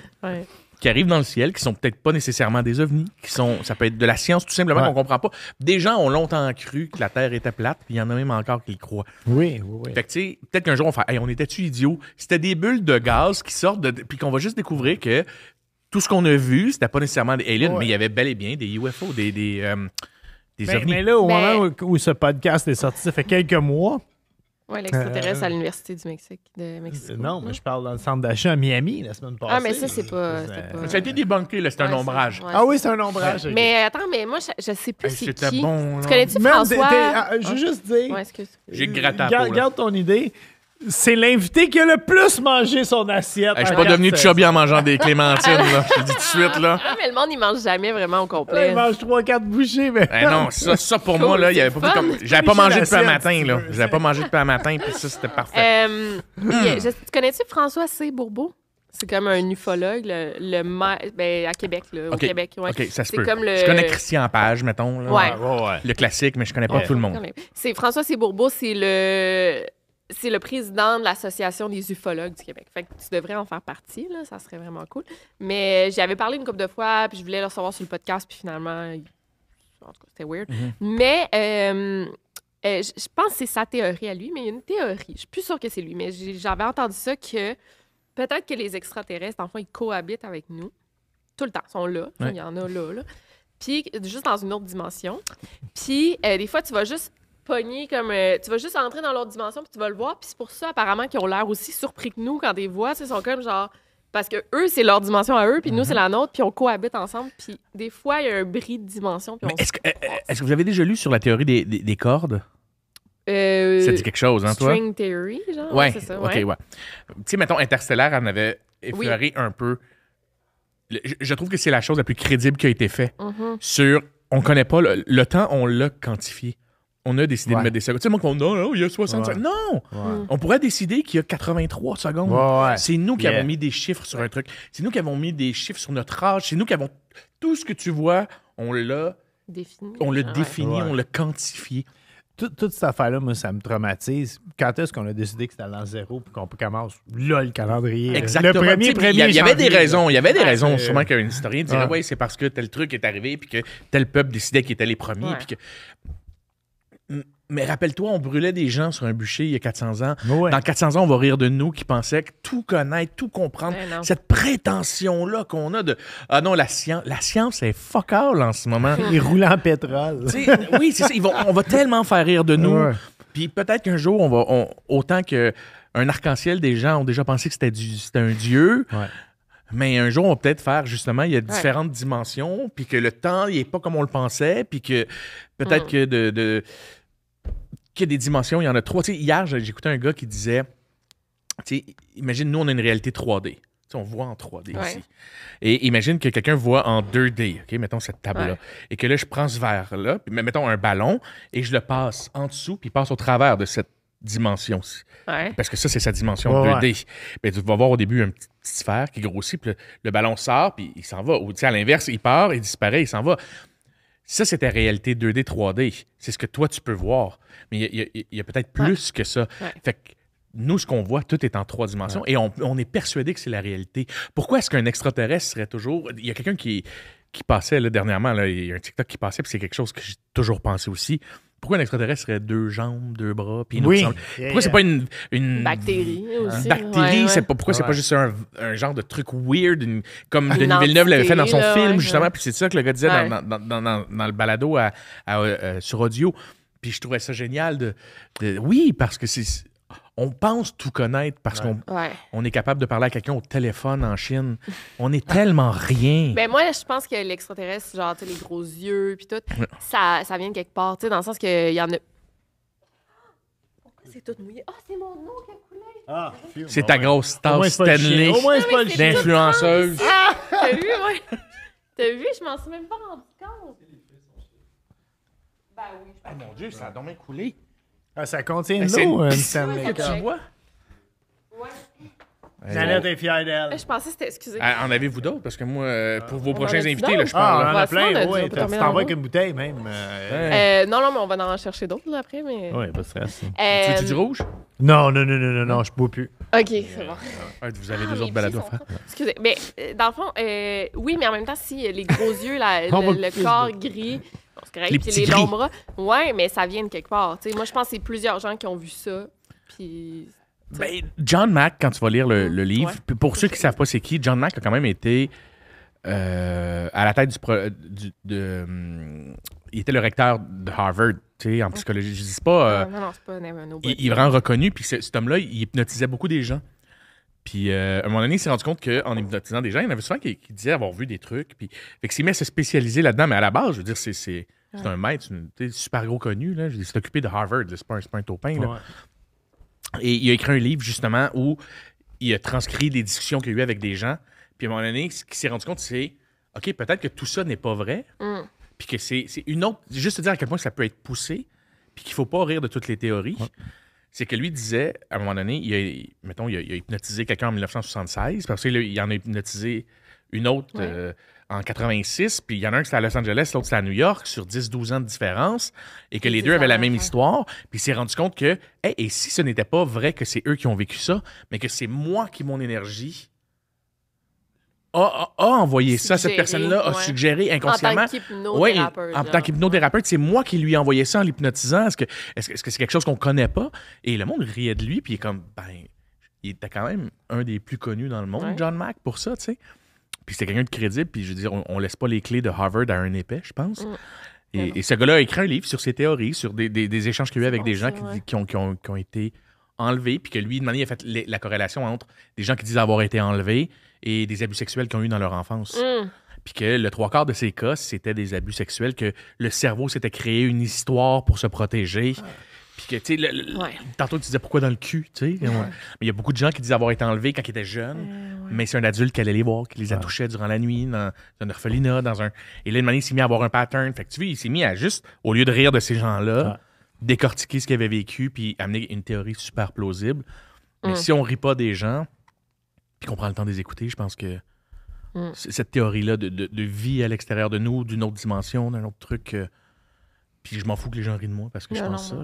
qui arrivent dans le ciel, qui sont peut-être pas nécessairement des ovnis, qui sont, ça peut être de la science tout simplement qu'on qu'on comprend pas. Des gens ont longtemps cru que la Terre était plate, puis il y en a même encore qui croient. Oui, oui, Fait que tu peut-être qu'un jour on fait, hey, on était-tu idiots C'était des bulles de gaz qui sortent, de, puis qu'on va juste découvrir que tout ce qu'on a vu, c'était pas nécessairement des aliens, mais il y avait bel et bien des UFO, des. des, euh, des ben, ovnis. mais, là, au ben, moment où, ce podcast est sorti, ça fait quelques mois. Oui, l'extraterrestre euh, à l'Université du Mexique. Non, mais je parle dans le centre d'achat à Miami la semaine passée. Ah, mais ça, c'est pas, euh, Ça a été débunké, là. C'est un ombrage. ah oui, c'est un ombrage. Mais attends, mais moi, je, ne sais plus hey, c'est qui. tu connais-tu François? Ah, je veux juste dire... J'ai gratté Garde ton idée. C'est l'invité qui a le plus mangé son assiette. je suis pas devenu chubby en mangeant des clémentines, là. je te dis tout de suite. Là. Ah, mais le monde, il mange jamais vraiment au complet. il mange trois, quatre bouchées. Mais Eh non, ça, ça pour moi, là, il y avait pas comme... J'avais pas mangé depuis un matin. là. J'avais pas mangé depuis un matin, puis ça, c'était parfait. Euh, tu Connais-tu François C. Bourbeau? C'est comme un ufologue, le, ben, à Québec, là, au Québec. Ouais. OK, ça se peut. Je connais Christian Page, mettons. Là. Ouais. Le classique, mais je connais pas tout le monde. C'est François C. Bourbeau, c'est le c'est le président de l'Association des ufologues du Québec. Fait que tu devrais en faire partie, là, ça serait vraiment cool. Mais euh, j'y avais parlé une couple de fois, puis je voulais le recevoir sur le podcast, puis finalement, en tout cas, c'était weird. Mhm. Mais euh, euh, je pense que c'est sa théorie à lui, mais il y a une théorie. Je suis plus sûre que c'est lui, mais j'avais entendu ça que peut-être que les extraterrestres, enfin, ils cohabitent avec nous tout le temps. Ils sont là, il y en a là, là. Puis juste dans une autre dimension. Puis des fois, tu vas juste comme. Euh, tu vas juste entrer dans l'autre dimension, puis tu vas le voir. Puis c'est pour ça, apparemment, qu'ils ont l'air aussi surpris que nous quand des voix. Ils sont comme genre. Parce que eux, c'est leur dimension à eux, puis nous, mhm. c'est la nôtre, puis on cohabite ensemble. Puis des fois, il y a un bris de dimension. Euh, euh, est-ce que, vous avez déjà lu sur la théorie des, cordes? Euh, Ça dit quelque chose, hein, toi? String theory, genre. Ouais, c'est ça. ok, ouais. Tu sais, mettons, Interstellar en avait effleuré un peu. je, trouve que c'est la chose la plus crédible qui a été faite mhm. sur. On connaît pas le, le temps, on l'a quantifié on a décidé de mettre des secondes. Tu sais, moi, qu'on dit oh, il y a 65. Non! On pourrait décider qu'il y a 83 secondes. C'est nous qui avons mis des chiffres sur un truc. C'est nous qui avons mis des chiffres sur notre âge. C'est nous qui avons. Tout ce que tu vois, on l'a. Défini. On l'a ah défini, on l'a quantifié. Toute, cette affaire-là, moi, ça me traumatise. Quand est-ce qu'on a décidé que c'était l'an zéro pour qu'on commencer? là le calendrier? Exactement. Le premier, premier il y, avait des raisons. Il y avait des ah, raisons. Sûrement qu'un historien dirait, ouais, c'est parce que tel truc est arrivé puis que tel peuple décidait qu'il était les premiers. Puis que mais rappelle-toi, on brûlait des gens sur un bûcher il y a 400 ans. Dans 400 ans, on va rire de nous qui pensaient que tout connaître, tout comprendre, cette prétention-là qu'on a de Ah non, la science, la science est fuck all en ce moment. <laughs> Il roule en pétrole. oui, c'est ça. on va tellement faire rire de nous. Puis peut-être qu'un jour, on va autant qu'un arc-en-ciel, des gens ont déjà pensé que c'était, un dieu. Mais un jour, on va peut-être faire, justement, il y a différentes dimensions, puis que le temps, il n'est pas comme on le pensait, puis que peut-être mm. que de, des dimensions, il y en a trois. hier hier, j'écoutais un gars qui disait Imagine, nous, on a une réalité 3D. on voit en 3D ici. Et imagine que quelqu'un voit en 2D, mettons cette table-là. Et que là, je prends ce verre-là, puis mettons un ballon, et je le passe en dessous, puis passe au travers de cette dimension Parce que ça, c'est sa dimension 2D. Mais tu vas voir au début un petit sphère qui grossit, puis le, ballon sort, puis il s'en va. Ou à l'inverse, il part, il disparaît, il s'en va. Ça, c'est la réalité 2D, 3D. C'est ce que toi, tu peux voir. Mais il y a, peut-être plus que ça. nous, ce qu'on voit, tout est en trois dimensions et on, est persuadé que c'est la réalité. Pourquoi est-ce qu'un extraterrestre serait toujours. Il y a quelqu'un qui, qui passait dernièrement, il y a un TikTok qui passait, puis c'est quelque chose que j'ai toujours pensé aussi. Pourquoi un extraterrestre serait deux jambes, deux bras, puis une oui. Pourquoi c'est pas une, une bactérie aussi. bactérie, c'est pas pourquoi c'est pas juste un, un, genre de truc weird comme Denis Villeneuve l'avait fait dans son film justement, puis c'est ça que le gars disait dans, dans, dans, dans, le balado à, euh, sur audio. Puis je trouvais ça génial de oui parce que c'est on pense tout connaître parce qu'on est capable de parler à quelqu'un au téléphone en Chine. <laughs> On est tellement rien. Ben moi, je pense que l'extraterrestre, genre, les gros yeux, puis tout, ça, ça vient de quelque part, tu sais, dans le sens qu'il y en a. Pourquoi c'est tout mouillé? oh, c'est mon nom qui a coulé! Ah, c'est ta grosse tasse Stanley d'influenceuse. Ah! <laughs> T'as vu, ouais? T'as vu? Je m'en suis même pas rendu compte. Ben oui. Ah, mon Dieu, ça a dormi coulé. Ah, ça contient de l'eau, une euh, Stanley Cup. Tu vois? Jeannette est fière d'elle. Eh, je pensais que c'était excusez. Ah, en avez-vous d'autres? Parce que moi, euh, ah, pour vos prochains invités, là, je parle. Ah, on en a plein, oui. Tu t'envoies avec une bouteille, même. Euh, non, non, mais on va en chercher d'autres après. Mais... Oui, pas de stress. Tu veux du rouge? Non, non, non, non, non, non je bois plus. OK, c'est bon. Ah, vous avez des autres balades à faire. Excusez, mais dans le fond, oui, mais en même temps, si les gros yeux, <laughs> le corps gris, oui, Les Ouais, mais ça vient de quelque part. moi, je pense que c'est plusieurs gens qui ont vu ça. Puis. Ben, John Mack, quand tu vas lire le, ah, livre, pour ceux qui ne savent pas c'est qui, John Mack a quand même été euh, à la tête du, euh, de, hum, il était le recteur de Harvard en ah. psychologie. Je dis pas. Euh, ah, il, est vraiment reconnu. Puis cet homme-là, il hypnotisait beaucoup des gens. Puis euh, à un moment donné, il s'est rendu compte qu'en hypnotisant des gens, il y en avait souvent qui, disaient avoir vu des trucs. Puis fait que s'il met à se spécialiser là-dedans. Mais à la base, je veux dire, c'est, un maître, c'est super gros connu. Là. occupé de Harvard, c'est pas, un taupin. Et il a écrit un livre justement où il a transcrit des discussions qu'il a eues avec des gens. Puis à un moment donné, ce qu'il s'est rendu compte, c'est OK, peut-être que tout ça n'est pas vrai. Mm. Puis que c'est, une autre. Juste te dire à quel point ça peut être poussé. Puis qu'il ne faut pas rire de toutes les théories c'est que lui disait, à un moment donné, il a, mettons, il a, hypnotisé quelqu'un en 1976, parce qu'il en a hypnotisé une autre euh, en 86, puis il y en a un qui était à Los Angeles, l'autre c'était à New York, sur 10-12 ans de différence, et que les deux avaient la même histoire, puis il s'est rendu compte que, et si ce n'était pas vrai que c'est eux qui ont vécu ça, mais que c'est moi qui, mon énergie, a, envoyé ça, cette personne-là a suggéré inconsciemment. En tant qu'hypnothérapeute. Ouais, en tant c'est moi qui lui ai envoyé ça en l'hypnotisant. Est-ce que c'est -ce que quelque chose qu'on connaît pas? Et le monde riait de lui, puis il est comme, ben, il était quand même un des plus connus dans le monde, John Mack, pour ça, tu sais. Puis c'était quelqu'un de crédible, puis je veux dire, on, laisse pas les clés de Harvard à un épais, je pense. Mm. Et, ce gars-là a écrit un livre sur ses théories, sur des, échanges qu'il y a eu avec des gens qui ont été enlevé, puis que lui, de manière, il a fait la corrélation entre des gens qui disent avoir été enlevés et des abus sexuels qu'ils ont eu dans leur enfance. Mm. Puis que le trois quarts de ces cas, c'était des abus sexuels, que le cerveau s'était créé une histoire pour se protéger. Puis que, tu sais, tantôt tu disais pourquoi dans le cul, tu sais. Mais il y a beaucoup de gens qui disent avoir été enlevés quand ils étaient jeunes, mais c'est un adulte qui allait les voir, qui les a touchés durant la nuit, dans, un orphelinat, dans un. Et là, une manière, il s'est mis à avoir un pattern. Fait que tu vois, il s'est mis à juste, au lieu de rire de ces gens-là, décortiquer ce qu'il avait vécu puis amener une théorie super plausible. Mais mm. si on rit pas des gens puis qu'on prend le temps de les écouter, je pense que mm. cette théorie-là de, vie à l'extérieur de nous, d'une autre dimension, d'un autre truc, euh, puis je m'en fous que les gens rient de moi parce que je pense ça.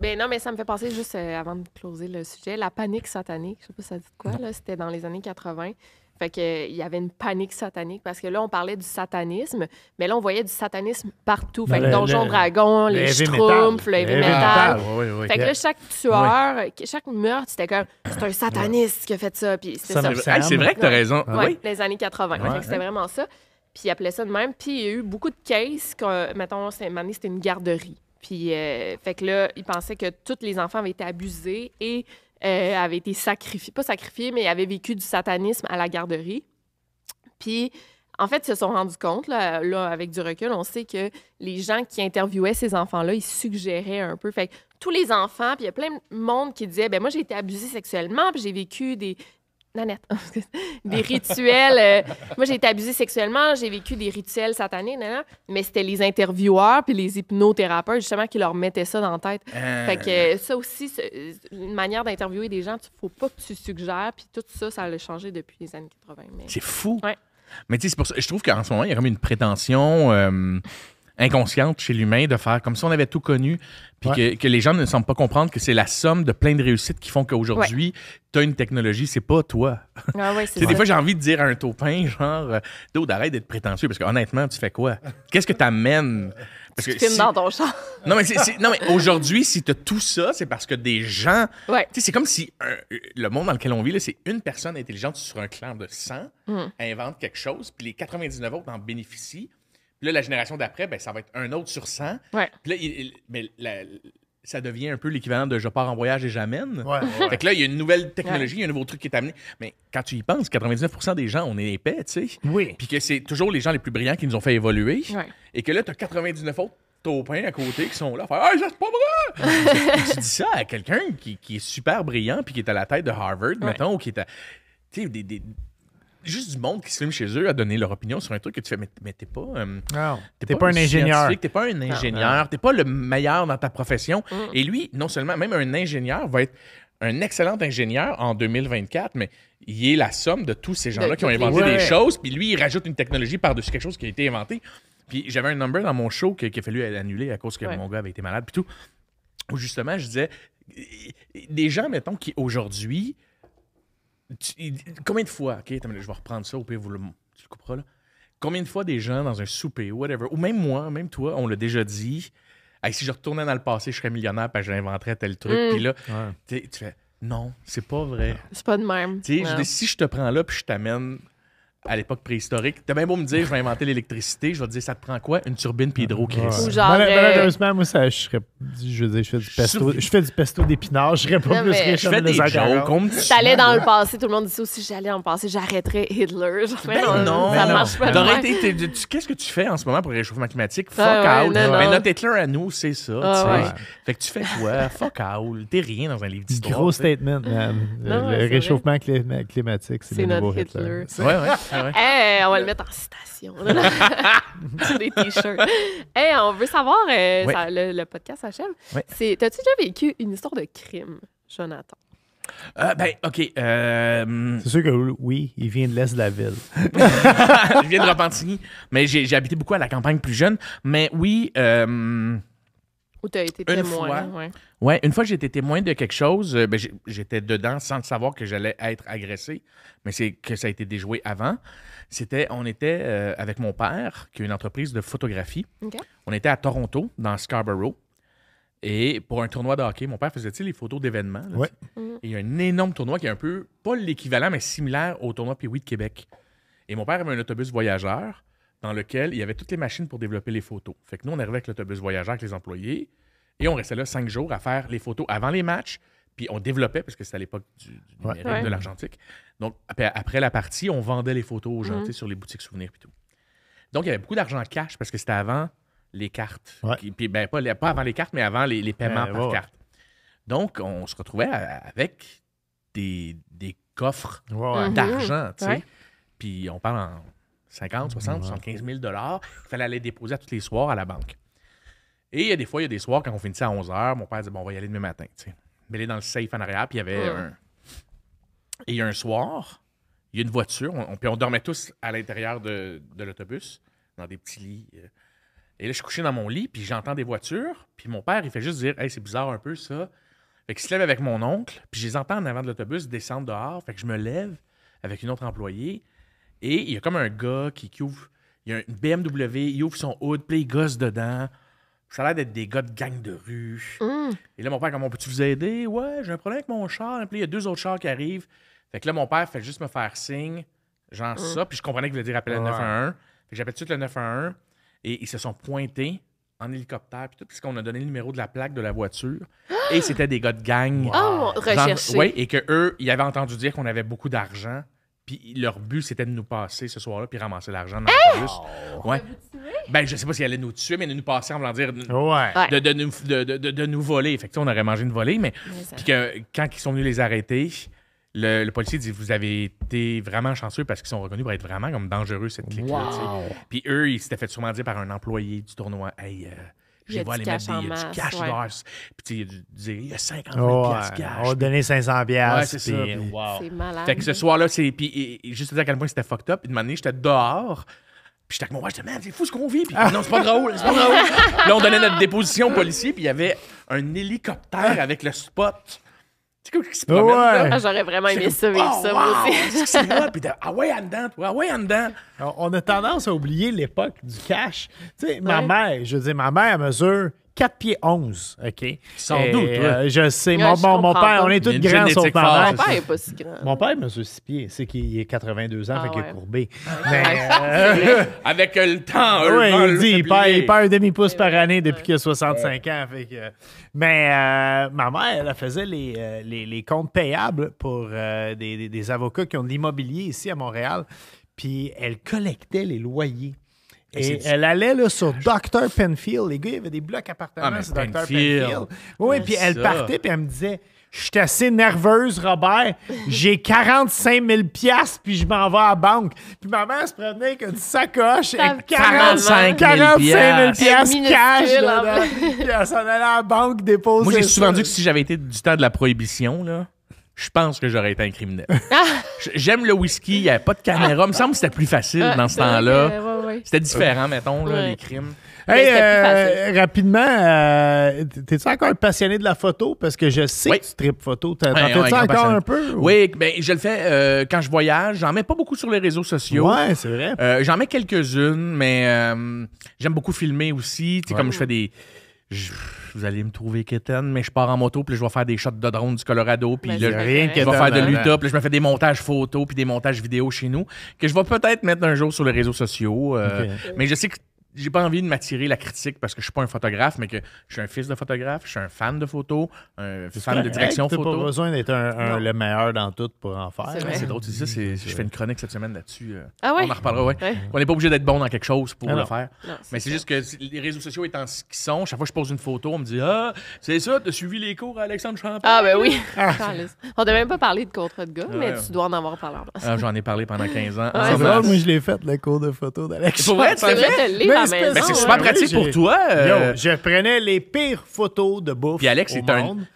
Ben non, mais ça me fait penser juste euh, avant de closer le sujet, la panique satanique, je sais pas si ça dit quoi, là, c'était dans les années 80. Fait qu'il y avait une panique satanique parce que là, on parlait du satanisme, mais là, on voyait du satanisme partout. Fait que Donjon Dragon, les Schtroumpfs, le heavy metal. Fait que là, chaque tueur, chaque meurtre, c'était comme c'est un sataniste qui a fait ça. c'est vrai que t'as raison. Oui, les années 80. c'était vraiment ça. Puis il appelait ça de même. Puis il y a eu beaucoup de cases. Que, mettons, c'était une garderie. Puis, euh, fait que là, ils pensaient que tous les enfants avaient été abusés et euh, avait été sacrifié, pas sacrifié, mais avait vécu du satanisme à la garderie. Puis, en fait, ils se sont rendus compte, là, avec du recul, on sait que les gens qui interviewaient ces enfants-là, ils suggéraient un peu. Fait que tous les enfants, puis il y a plein de monde qui disait ben moi, j'ai été abusé sexuellement, puis j'ai vécu des, Nanette. <laughs> des rituels. Euh, moi, j'ai été abusée sexuellement, j'ai vécu des rituels satanés, nan, mais c'était les intervieweurs puis les hypnothérapeutes, justement, qui leur mettaient ça dans la tête. Ah. Fait que euh, ça aussi, euh, une manière d'interviewer des gens, il faut pas que tu suggères, puis tout ça, ça a changé depuis les années 80. Mais... C'est fou! Mais tu sais, c'est pour ça. Je trouve qu'en ce moment, il y a une prétention inconsciente chez l'humain de faire comme si on avait tout connu, puis que, les gens ne semblent pas comprendre que c'est la somme de plein de réussites qui font qu'aujourd'hui, tu as une technologie, c'est pas toi. Ah c'est <laughs> des fois, j'ai envie de dire à un taupin, genre, euh, d'eau, arrête d'être prétentieux, parce que honnêtement, tu fais quoi? Qu'est-ce que t'amènes? Parce tu que filmes dans ton champ. Non, mais, aujourd'hui, si tu as tout ça, c'est parce que des gens. sais C'est comme si le monde dans lequel on vit, c'est une personne intelligente sur un clan de 100 mm. invente quelque chose, puis les 99 autres en bénéficient. Puis là, la génération d'après, ben, ça va être un autre sur 100. Puis là, mais ça devient un peu l'équivalent de je pars en voyage et j'amène. Fait que là, il y a une nouvelle technologie, il y a un nouveau truc qui est amené. Mais quand tu y penses, 99% des gens, on est épais, tu sais. Oui. Puis que c'est toujours les gens les plus brillants qui nous ont fait évoluer. Et que là, tu as 99 autres taupins à côté qui sont là, faire pas <laughs> tu dis ça à quelqu'un qui, est super brillant puis qui est à la tête de Harvard, mettons, ou qui est à. Tu sais, des- juste du monde qui se filme chez eux à donner leur opinion sur un truc que tu fais, mais, euh, ah, t'es pas. pas, un ingénieur. T'es pas un ingénieur, t'es pas le meilleur dans ta profession. Mm. Et lui, non seulement, même un ingénieur va être un excellent ingénieur en 2024, mais il est la somme de tous ces gens-là qui ont inventé des choses, puis lui, il rajoute une technologie par-dessus quelque chose qui a été inventé. Puis j'avais un number dans mon show qui, a fallu annuler à cause que mon gars avait été malade, puis tout, où justement, je disais, des gens, mettons, qui aujourd'hui combien de fois, ok, je vais reprendre ça, au pire, vous le, tu le couperas là. Combien de fois des gens dans un souper, whatever, ou même moi, même toi, on l'a déjà dit, si je retournais dans le passé, je serais millionnaire, que j'inventerais tel truc, mm. puis là, tu fais, non, c'est pas vrai. C'est pas de même. si je te prends là, puis je t'amène à l'époque préhistorique. T'as bien beau me dire, je vais inventer l'électricité, je vais te dire, ça te prend quoi? Une turbine puis hydro, euh, Malheureusement, moi, ça, je fais du pesto, je fais du pesto d'épinards, je serais pas plus de riche Je fais des T'allais dans le passé, tout le monde dit ça aussi, j'allais en passé, j'arrêterais Hitler. <laughs> Ben non, ben non, ça ne marche pas. Qu'est-ce que tu fais en ce moment pour le réchauffement climatique? Fuck out. Mais ben, notre Hitler à nous, c'est ça. tu Fait que tu fais quoi? <laughs> Fuck out. T'es rien dans un livre d'histoire. Gros statement, man. Le- réchauffement climatique, c'est, notre on va le mettre en citation. <laughs> t-shirts. Hey, on veut savoir, euh, le, podcast s'achève. t'as-tu déjà vécu une histoire de crime, Jonathan? Euh, ben, OK. Euh, C'est sûr que oui, il vient de l'est de la ville. <laughs> il vient de Repentigny, mais j'ai, habité beaucoup à la campagne plus jeune. Mais oui. Euh... Où tu as été témoin. oui. Oui, une fois que j'étais témoin de quelque chose, euh, ben, j'étais dedans sans savoir que j'allais être agressé, mais c'est que ça a été déjoué avant. C'était, on était euh, avec mon père, qui a une entreprise de photographie. On était à Toronto, dans Scarborough. Et pour un tournoi de hockey, mon père faisait il les photos d'événements. Mm. il y a un énorme tournoi qui est un peu, pas l'équivalent, mais similaire au tournoi puis wee de Québec. Et mon père avait un autobus voyageur dans lequel il y avait toutes les machines pour développer les photos. Fait que nous, on arrivait avec l'autobus voyageur avec les employés. Et on restait là cinq jours à faire les photos avant les matchs. Puis on développait, parce que c'était à l'époque du, numérique, de l'argentique. Donc après, la partie, on vendait les photos aux gens mhm. sur les boutiques souvenirs et tout. Donc il y avait beaucoup d'argent cash parce que c'était avant les cartes. puis ben, pas, avant les cartes, mais avant les, paiements par carte. Donc on se retrouvait avec des, des coffres mhm. d'argent, tu sais. Puis on parle en 50, 60, 75 000 Il fallait aller déposer à tous les soirs à la banque. Et il y a des fois, il y a des soirs, quand on finissait à 11h, mon père dit Bon, on va y aller demain matin. T'sais. Mais il est dans le safe en arrière, puis il y avait un. Et un soir, il y a une voiture, puis on dormait tous à l'intérieur de, l'autobus, dans des petits lits. Euh. Et là, je suis couché dans mon lit, puis j'entends des voitures, puis mon père, il fait juste dire Hey, c'est bizarre un peu ça. Fait qu'il se lève avec mon oncle, puis je les entends en avant de l'autobus descendre dehors. Fait que je me lève avec une autre employée, et il y a comme un gars qui, qui ouvre. Il y a une BMW, il ouvre son hood, puis il gosse dedans ça a l'air d'être des gars de gang de rue. Hmm. Et là, mon père, comme on tu vous aider? Ouais, j'ai un problème avec mon char. il y a deux autres chars qui arrivent. Fait que là, mon père fait juste me faire signe, genre hmm. ça. Puis je comprenais qu'il voulait dire appeler le 911. Fait j'appelle tout de suite le 911. Et ils se sont pointés en hélicoptère, puis tout, puisqu'on a donné le numéro de la plaque de la voiture. et c'était des gars de gang. <gasps> Oh, Oui, et qu'eux, ils avaient entendu dire qu'on avait beaucoup d'argent. Puis leur but, c'était de nous passer ce soir-là, puis ramasser l'argent dans le bus. Oh! Ouais. Ben, je sais pas s'ils allaient nous tuer, mais de nous passer en voulant dire de, nous, voler. Effectivement, on aurait mangé une volée, mais, puis quand ils sont venus les arrêter, le, policier dit Vous avez été vraiment chanceux parce qu'ils sont reconnus pour être vraiment comme dangereux, cette clique-là. Puis eux, ils s'étaient fait sûrement dire par un employé du tournoi Hey, euh, je vois les mettre des, du cash Puis il y a 50 000 cash. On va donner 500 c'est ça. C'est malade. Fait que ce hein. soir-là, c'est. Puis juste à quel point c'était fucked up. Puis de manière, j'étais dehors. Puis j'étais avec mon ouais, j'étais, man, c'est fou ce qu'on vit. Puis ah. non, c'est pas drôle, c'est pas drôle. là, on donnait notre déposition au policier, puis il y avait un hélicoptère avec le spot ah, j'aurais vraiment aimé ça, vivre oh, ça, moi aussi. puis ah ouais, en dedans, ah ouais, en dedans. On a tendance à oublier l'époque du cash. Tu sais, ma mère, je veux dire, ma mère, à mesure 4 pieds 11, OK? Sans doute, euh, Je sais, mon, père, on est tous grands sur le mère. Mon père n'est pas si grand. Mon père, monsieur 6 pieds, c'est qu'il est 82 ans, fait qu'il est ah courbé. Ah ah euh, <laughs> Avec le temps, eux, il dit, il perd, un demi-pouce par année depuis qu'il a 65 ans. mais euh, ma mère, elle faisait les, comptes payables pour des, des avocats qui ont de l'immobilier ici à Montréal, puis elle collectait les loyers. Et elle allait là, sur ah, Dr. Penfield. Les gars, il y avait des blocs appartements ah, sur Dr. Penfield. Oui, puis elle partait, puis elle me disait Je suis assez nerveuse, Robert. J'ai 45 000 puis je m'en vais à la banque. Puis ma mère se prenait avec une sacoche et 45 000, 45 000 cash. Dedans. puis elle s'en allait à la banque déposer. Moi, j'ai souvent dit que si j'avais été du temps de la prohibition, là je pense que j'aurais été un criminel. Ah. J'aime le whisky, il n'y avait pas de caméra. Il me semble que c'était plus facile ah. dans ce ben temps-là. Ben c'était différent, mettons, les crimes. Euh, rapidement, euh, t'es-tu encore passionné de la photo? Parce que je sais que tu tripes photo. T'en tu encore un peu? Oui, ben, je le fais euh, quand je voyage. J'en mets pas beaucoup sur les réseaux sociaux. Ouais, c'est vrai. J'en mets quelques-unes, mais j'aime beaucoup filmer aussi. comme je fais des vous allez me trouver quétaine, mais je pars en moto, puis je vais faire des shots de drones du Colorado, puis ben, je vais faire de l'Utah, puis je me fais des montages photos, puis des montages vidéos chez nous, que je vais peut-être mettre un jour sur les réseaux sociaux. Euh, mais je sais que j'ai pas envie de m'attirer la critique parce que je suis pas un photographe, mais que je suis un fils de photographe, je suis un fan de photo, un fan de direction photo. pas besoin d'être un, le meilleur dans tout pour en faire. C'est drôle, tu dis ça. Je fais une chronique cette semaine là-dessus. Euh, ah on en reparlera, ouais. On n'est pas obligé d'être bon dans quelque chose pour le faire. mais c'est juste que les réseaux sociaux étant ce qu'ils sont, chaque fois que je pose une photo, on me dit Ah, c'est ça, t'as suivi les cours Alexandre Champagne. Ah, ben oui. Ah. <laughs> on devait même pas parler de contrat de gars, mais tu dois en avoir parlé. bas. Ah, j'en ai parlé pendant 15 ans. moi, je l'ai fait, le cours de photo d'Alexandre c'est super ben pratique pour toi. Euh. je prenais les pires photos de bouffe. Puis Alex,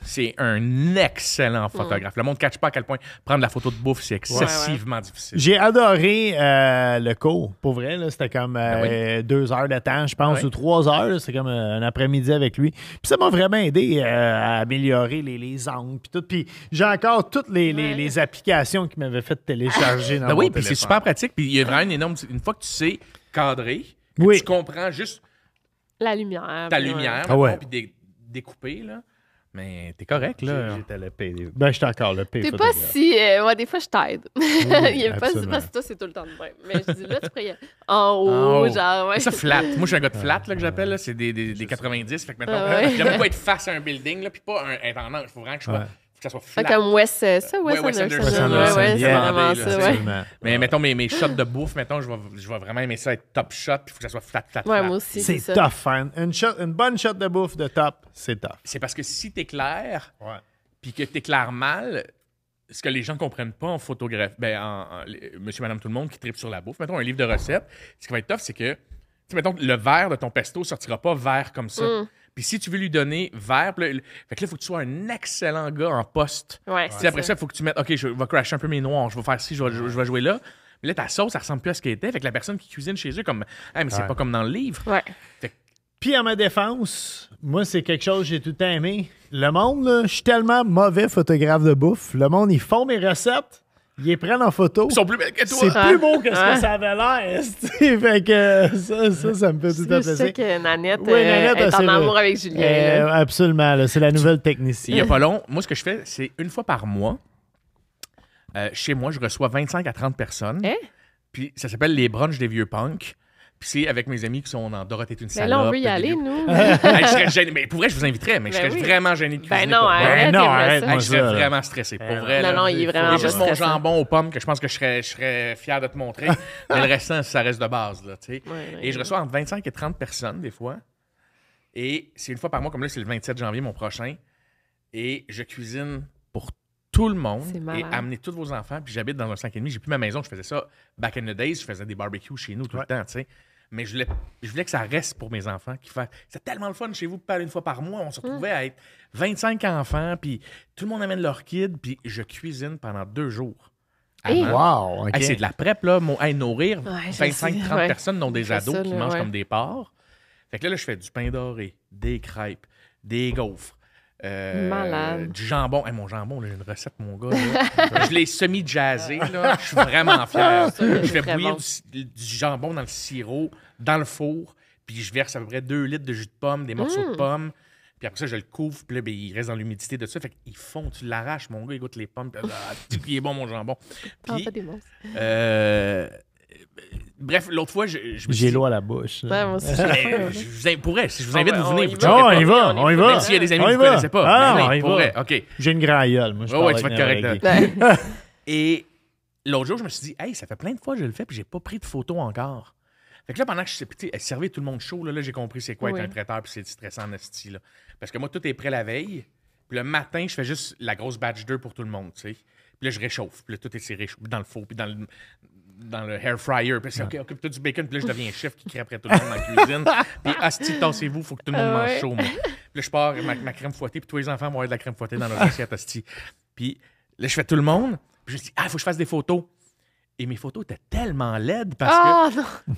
c'est un, excellent mm. photographe. Le monde ne catch pas à quel point prendre la photo de bouffe, c'est excessivement difficile. J'ai adoré euh, le cours. Pour vrai, c'était comme ben euh, deux heures de temps, je pense, ou trois heures. C'était comme un après-midi avec lui. Puis ça m'a vraiment aidé à améliorer les, angles. Puis, tout. puis j'ai encore toutes les, applications qu'il m'avait fait télécharger. Ah. dans ben oui, puis c'est super pratique. Puis il y a vraiment une énorme. Une fois que tu sais cadrer, oui. Tu comprends juste. La lumière. Ta lumière, ah ouais. puis découper, là. Mais t'es correct, là. J'étais le pire. Ben, j'étais encore le pire. T'es pas si. Moi, euh, des fois, je t'aide. <laughs> Oui, pas si parce toi, c'est tout le temps de même. Mais je dis, là, tu pourrais en haut, en haut. genre. Ouais. Ça, flat. Moi, je suis un gars de ah, flat, là, que j'appelle. C'est des, des, 90. Fait que maintenant, ah <laughs> pas être face à un building, là, puis pas un, intendant il Faut vraiment que je sois que ça soit flat. comme euh, ça, ouais, Ouais, c'est vraiment ça, ouais. Mais mettons, mes, mes shots de bouffe, mettons, je vais, je vais vraiment aimer ça être top shot, puis il faut que ça soit flat, flat, flat. moi aussi, c'est tough, hein. Une, shot, bonne shot de bouffe de top, c'est tough. C'est parce que si t'éclaires, ouais. puis que clair mal, ce que les gens comprennent pas en photographie, ben, monsieur, madame, tout le monde qui tripe sur la bouffe, mettons un livre de recettes, ce qui va être tough, c'est que, mettons, le verre de ton pesto sortira pas vert comme ça. Mm. Puis si tu veux lui donner vert, là, fait que là, il faut que tu sois un excellent gars en poste. Ouais, après ça, il faut que tu mettes, OK, je vais crasher un peu mes noirs, je vais faire ci, je vais, jouer là. Mais là, ta sauce, ça ressemble plus à ce qu'elle était. Fait que la personne qui cuisine chez eux, comme, mais c'est pas comme dans le livre. Ouais. Puis à ma défense, moi, c'est quelque chose que j'ai tout le temps aimé. Le monde, je suis tellement mauvais photographe de bouffe. Le monde, ils font mes recettes ils les prennent en photo. Ils sont plus belles que toi. C'est plus ah. beau que ce que ah. ça avait l'air. <laughs> fait que ça, ça, ça me fait tout à plaisir. sais que euh, Nanette, est, en amour avec Julien. Euh, absolument. C'est la nouvelle technicienne. Il n'y a pas long. Moi, ce que je fais, c'est une fois par mois, euh, chez moi, je reçois 25 à 30 personnes. Hein? Puis ça s'appelle les brunchs des vieux punks c'est avec mes amis qui sont dans Dorothée est une salope. Mais là, on veut y aller, nous. je serais <laughs> gêné. Mais pour vrai, je vous inviterais, mais je ben serais vraiment gêné de ben cuisiner. Ben non, arrête, non, Je serais vraiment stressé. Pour ben vrai. Non, non, il est vraiment stressé. juste mon jambon aux pommes que je pense que je serais, fier de te montrer. <laughs> mais le restant, ça reste de base, là, tu Et je reçois entre 25 et 30 personnes, des fois. Et c'est une fois par mois, comme là, c'est le 27 janvier, mon prochain. Et je cuisine pour tout le monde et amener tous vos enfants. Puis j'habite dans un 5,5. J'ai plus ma maison. Je faisais ça back in the days. Je faisais des barbecues chez nous tout le temps, tu sais mais je voulais, que ça reste pour mes enfants. Qui C'est tellement le fun chez vous, une fois par mois, on se retrouvait à être 25 enfants, puis tout le monde amène leur kid, puis je cuisine pendant deux jours. wow, c'est de la prep, là. Mon, nourrir 25-30 personnes, dont des ados qui mangent comme des porcs. Fait que là, là, je fais du pain doré, des crêpes, des gaufres, euh, du jambon. mon jambon, j'ai une recette, mon gars. <laughs> je l'ai semi-jazzé. Je suis vraiment fier. Ah, je fais bouillir du, jambon dans le sirop, dans le four, puis je verse à peu près 2 litres de jus de pomme, des morceaux de mm. pomme. Puis après ça, je le couvre, puis là, ben, il reste dans l'humidité de ça. Fait qu'ils font, tu l'arraches, mon gars, il goûte les pommes, puis ah, ah, il bon, mon jambon. Euh, bref, l'autre fois, je, J'ai l'eau à la bouche. Ouais, je vous invite, vous ah venez. Ah, on y va. on y va, y a des amis ne pas. Ah, on va. J'ai une grande gueule, moi. Je Ouais, ouais, tu vas <laughs> Et l'autre jour, je me suis dit, hey, ça fait plein de fois que je le fais, puis j'ai pas pris de photo encore. Fait que là, pendant que je suis puis, servait tout le monde chaud, là, j'ai compris c'est quoi être un traiteur, puis c'est stressant en là. Parce que moi, tout est prêt la veille, puis le matin, je fais juste la grosse badge 2 pour tout le monde, tu sais. Puis là, je réchauffe, puis là, tout est serré, dans le four, puis dans le dans le hair fryer. Puis c'est, OK, occupe tout du bacon. Puis là, je deviens chef qui crée après tout le monde dans la cuisine. <laughs> Puis, asti, tassez-vous, il faut que tout le monde ah mange chaud. Puis là, je pars ma, ma crème fouettée. Puis tous les enfants vont avoir de la crème fouettée dans leur ah. assiette, asti. Puis là, je fais tout le monde. Puis je dis, ah, faut que je fasse des photos. Et mes photos étaient tellement laides parce que. Ah,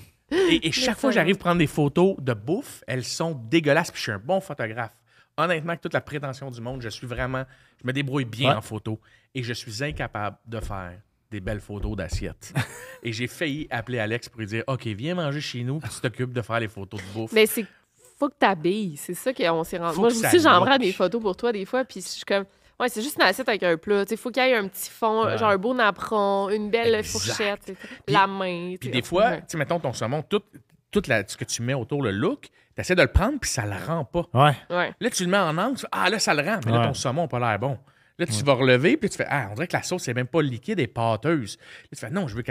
et, chaque fois que j'arrive prendre des photos de bouffe, elles sont dégueulasses. Puis je suis un bon photographe. Honnêtement, avec toute la prétention du monde, je suis vraiment. Je me débrouille bien en photo. Et je suis incapable de faire des belles photos d'assiettes. Et j'ai failli appeler Alex pour lui dire OK, viens manger chez nous, puis tu t'occupes de faire les photos de bouffe. Mais c'est faut que t'habilles, c'est ça qu'on s'est rendu. Moi aussi j'en prends des photos pour toi des fois puis je suis comme Ouais, c'est juste une assiette avec un plat. Il faut qu'il y ait un petit fond, genre un beau napperon, une belle fourchette, la main. Puis des fois, tu mettons ton saumon, tout, la, ce que tu mets autour, le look, tu essaies de le prendre, puis ça le rend pas. Ouais. Là, tu le mets en angle, ah là, ça le rend, mais là, ton saumon n'a pas l'air bon. Là, tu vas relever, puis tu fais Ah, on dirait que la sauce, c'est même pas liquide et pâteuse. Là, tu fais Non, je veux,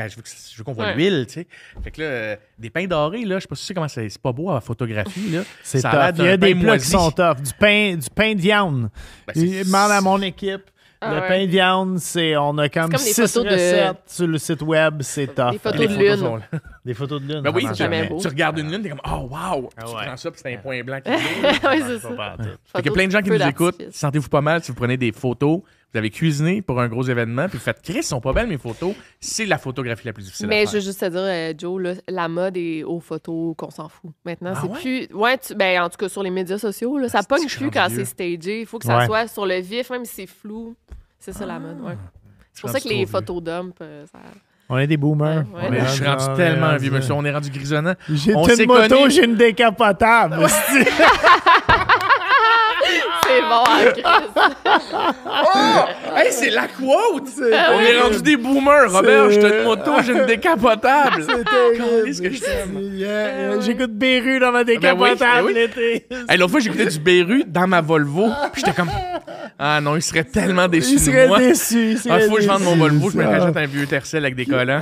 qu'on voit l'huile, tu sais. Fait que là, euh, des pains dorés, là, je sais pas si tu sais comment c'est. C'est pas beau à la photographie, là. c'est Il y a des plats qui sont tough. Du pain, du pain de viande. Ben, à mon équipe. Ah le pain de viande, c'est, on a comme, comme six recettes sur le site web, c'est top. Des photos de lune. <laughs> des photos de lune. Ben oui, jamais beau. tu regardes une lune, t'es comme, oh wow! Ah tu prends ça, puis c'est un point blanc qui <laughs> est. oui, c'est ça. Fait a plein de gens qui nous écoutent, sentez-vous pas mal si vous prenez des photos vous avez cuisiné pour un gros événement, puis vous faites Chris, sont pas belles mes photos. C'est la photographie la plus difficile. Mais à faire. je veux juste te dire, euh, Joe, la mode est aux photos qu'on s'en fout. Maintenant, ah c'est plus. Ouais, tu... ben, en tout cas, sur les médias sociaux, ça ça ah, pogne plus quand c'est stagé. Il faut que ça soit sur le vif, même si c'est flou. C'est ça la mode, ouais. Ah, c'est pour ça que les photos dump, euh, ça. On est des boomers. je suis rendu tellement vieux, monsieur. On est rendu grisonnant. J'ai une moto, j'ai une décapotable. aussi. <laughs> c'est bon, hein, <laughs> oh! c'est la quote! On est rendu des boomers, Robert. j'étais une moto, j'ai une décapotable. <laughs> C'est ce J'écoute Beru dans ma ah ben décapotable ah L'autre fois, j'écoutais du Beru dans ma Volvo. pis j'étais comme. Ah non, il serait tellement déçu. Il serait de moi. déçu. Il ah, serait faut que je vende mon Volvo, je me rajoute un vieux tercel avec des collants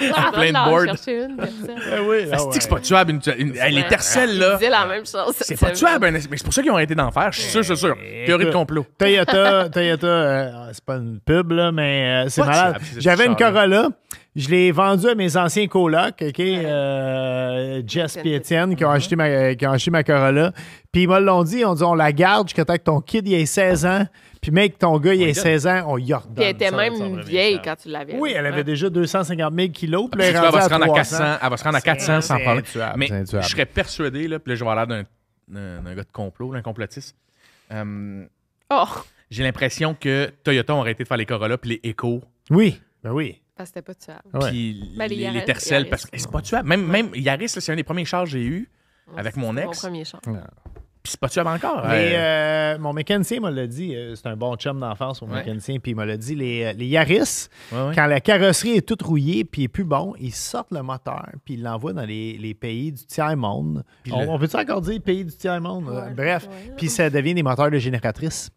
en <laughs> plein de boards. une, <laughs> eh oui, Elle ah C'est pas tuable. Une, une, une, les tercelles, là. C'est la même chose. C'est pas tuable. mais c'est pour ça qu'ils ont arrêté d'en faire. Je suis sûr, c'est sûr. Théorie de complot. Toyota, Toyota euh, c'est pas une pub, là, mais euh, c'est malade. Ah, J'avais une Corolla. Je l'ai vendue à mes anciens colocs, OK? Euh, Jess et Étienne, qui ont, mm-hmm. acheté ma, qui acheté ma Corolla. Puis ils me l'ont dit, on dit, on la garde jusqu'à temps que ton kid il ait 16 ans. Puis, mec, ton gars, il a 16 ans, on y ordonne. Puis elle était même vieille quand tu l'avais. Oui, elle avait déjà 250 000 kilos. Puis elle, va se rendre à 400, elle va se rendre à 400 sans parler. Mais je serais persuadé, là, puis là, je vais avoir l'air d'un gars de complot, d'un complotiste. Euh, oh. J'ai l'impression que Toyota aurait arrêté de faire les Corolla puis les Echo. Oui, ben oui. Parce que c'était pas tuable. Puis ben, les, Tercel, parce que c'est pas tuable. Même, même Yaris, c'est un des premiers chars que j'ai eu avec mon ex. Mon premier char. Puis c'est pas tuable encore. Mais euh, euh, mon mécanicien me l'a dit. Euh, c'est un bon chum d'enfance, mon mécanicien. Puis il m'a dit. Les, Yaris, quand la carrosserie est toute rouillée puis est plus bon, ils sortent le moteur puis ils l'envoient dans les, pays du tiers-monde. On, peut-tu encore dire pays du tiers-monde? Bref. Puis ça devient des moteurs de génératrice.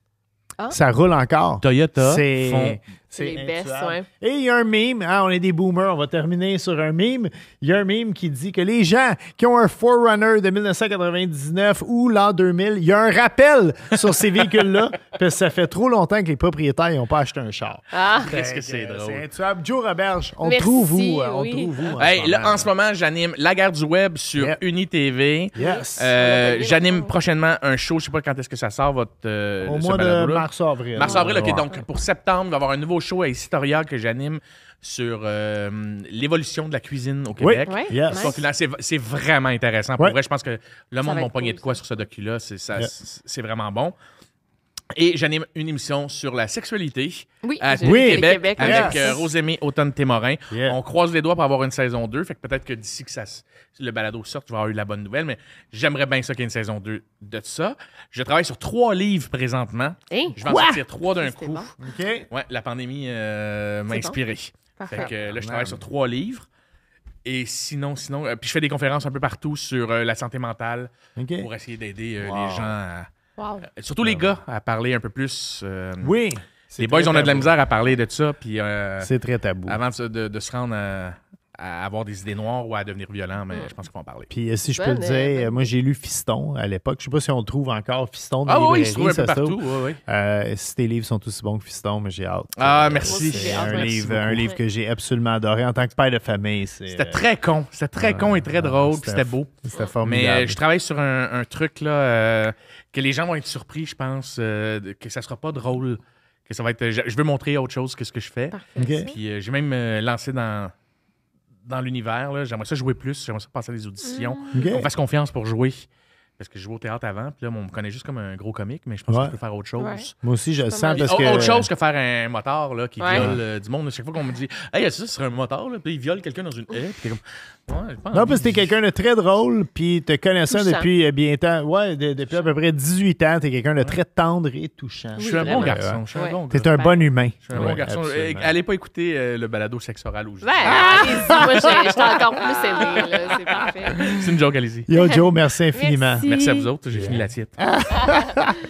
Ah. Ça roule encore. Toyota C'est- c'est Et il y a un meme hein, on est des boomers, on va terminer sur un meme Il y a un meme qui dit que les gens qui ont un Forerunner de 1999 ou l'an 2000, il y a un rappel sur ces véhicules-là, <laughs> parce que ça fait trop longtemps que les propriétaires n'ont pas acheté un char. Ah, ben, qu'est-ce que c'est drôle. C'est intuable. Joe Roberge, on trouve vous. Euh, on trouve vous en, ce moment, j'anime La Guerre du Web sur UniTV. Euh, j'anime prochainement un show, je ne sais pas quand est-ce que ça sort, votre. Euh, Au mois de mars-avril. Mars-avril, ok. Donc, pour septembre, il va avoir un nouveau show à que j'anime sur euh, l'évolution de la cuisine au Québec. C'est, vraiment intéressant. Pour vrai, je pense que le monde va pogné de quoi sur ce docu-là. C'est, ça, c'est vraiment bon. Et j'anime une émission sur la sexualité oui, à Québec, avec yes. Euh, Rosemée Automne-Témorin. On croise les doigts pour avoir une saison 2. Fait que peut-être que d'ici que ça, le balado sorte, tu vais avoir eu la bonne nouvelle, mais j'aimerais bien ça qu'il y ait une saison 2 de ça. Je travaille sur trois livres présentement. je vais en sortir trois d'un coup. la pandémie euh, m'a inspiré. Fait que euh, là, je travaille sur trois livres. Et sinon, sinon, puis je fais des conférences un peu partout sur la santé mentale pour essayer d'aider les gens à euh, surtout les gars à parler un peu plus. Euh, oui. Les boys, ont a de la misère à parler de ça. Euh, c'est très tabou. Avant de, se rendre à, avoir des idées noires ou à devenir violent, mais je pense qu'on faut en parler. Puis si je peux le dire, moi j'ai lu Fiston à l'époque. Je sais pas si on trouve encore Fiston dans ah, oui, il trouve un partout. si tes livres sont aussi bons que Fiston, mais j'ai hâte. Ah, merci. C'est un, livre, que j'ai absolument adoré en tant que père de famille. C'était très con. C'était très con et très drôle. C'était beau. C'était formidable. Mais je travaille sur un truc là que les gens vont être surpris, je pense, euh, que ça sera pas drôle, que ça va être. Je, veux montrer autre chose que ce que je fais. Puis euh, j'ai même euh, lancé dans dans l'univers. J'aimerais ça jouer plus, j'aimerais ça passer à des auditions. Mm. On fasse confiance pour jouer parce que je jouais au théâtre avant, puis là, on me connaît juste comme un gros comique, mais je pense que je peux faire autre chose. Moi aussi, je le sens parce oh, que... Autre chose que faire un motard là, qui viole euh, du monde. Chaque fois qu'on me dit « Hey, ça, c'est un motard, puis il viole quelqu'un dans une haie, puis comme... non, parce que t'es quelqu'un de très drôle, puis te connaissant depuis euh, bien temps. Ouais, depuis à peu près 18 ans, t'es quelqu'un de très tendre et touchant. je suis un bon garçon. Je suis un bon T'es un bon humain. Je suis un bon garçon. Allez pas écouter euh, le balado sexoral ou Ouais, ben, ah! allez-y. Moi, j'étais encore plus aimé, C'est parfait. C'est une joke, allez-y. Yo, Joe, merci infiniment. Merci à vous autres, j'ai fini fini ah. l'assiette. <laughs>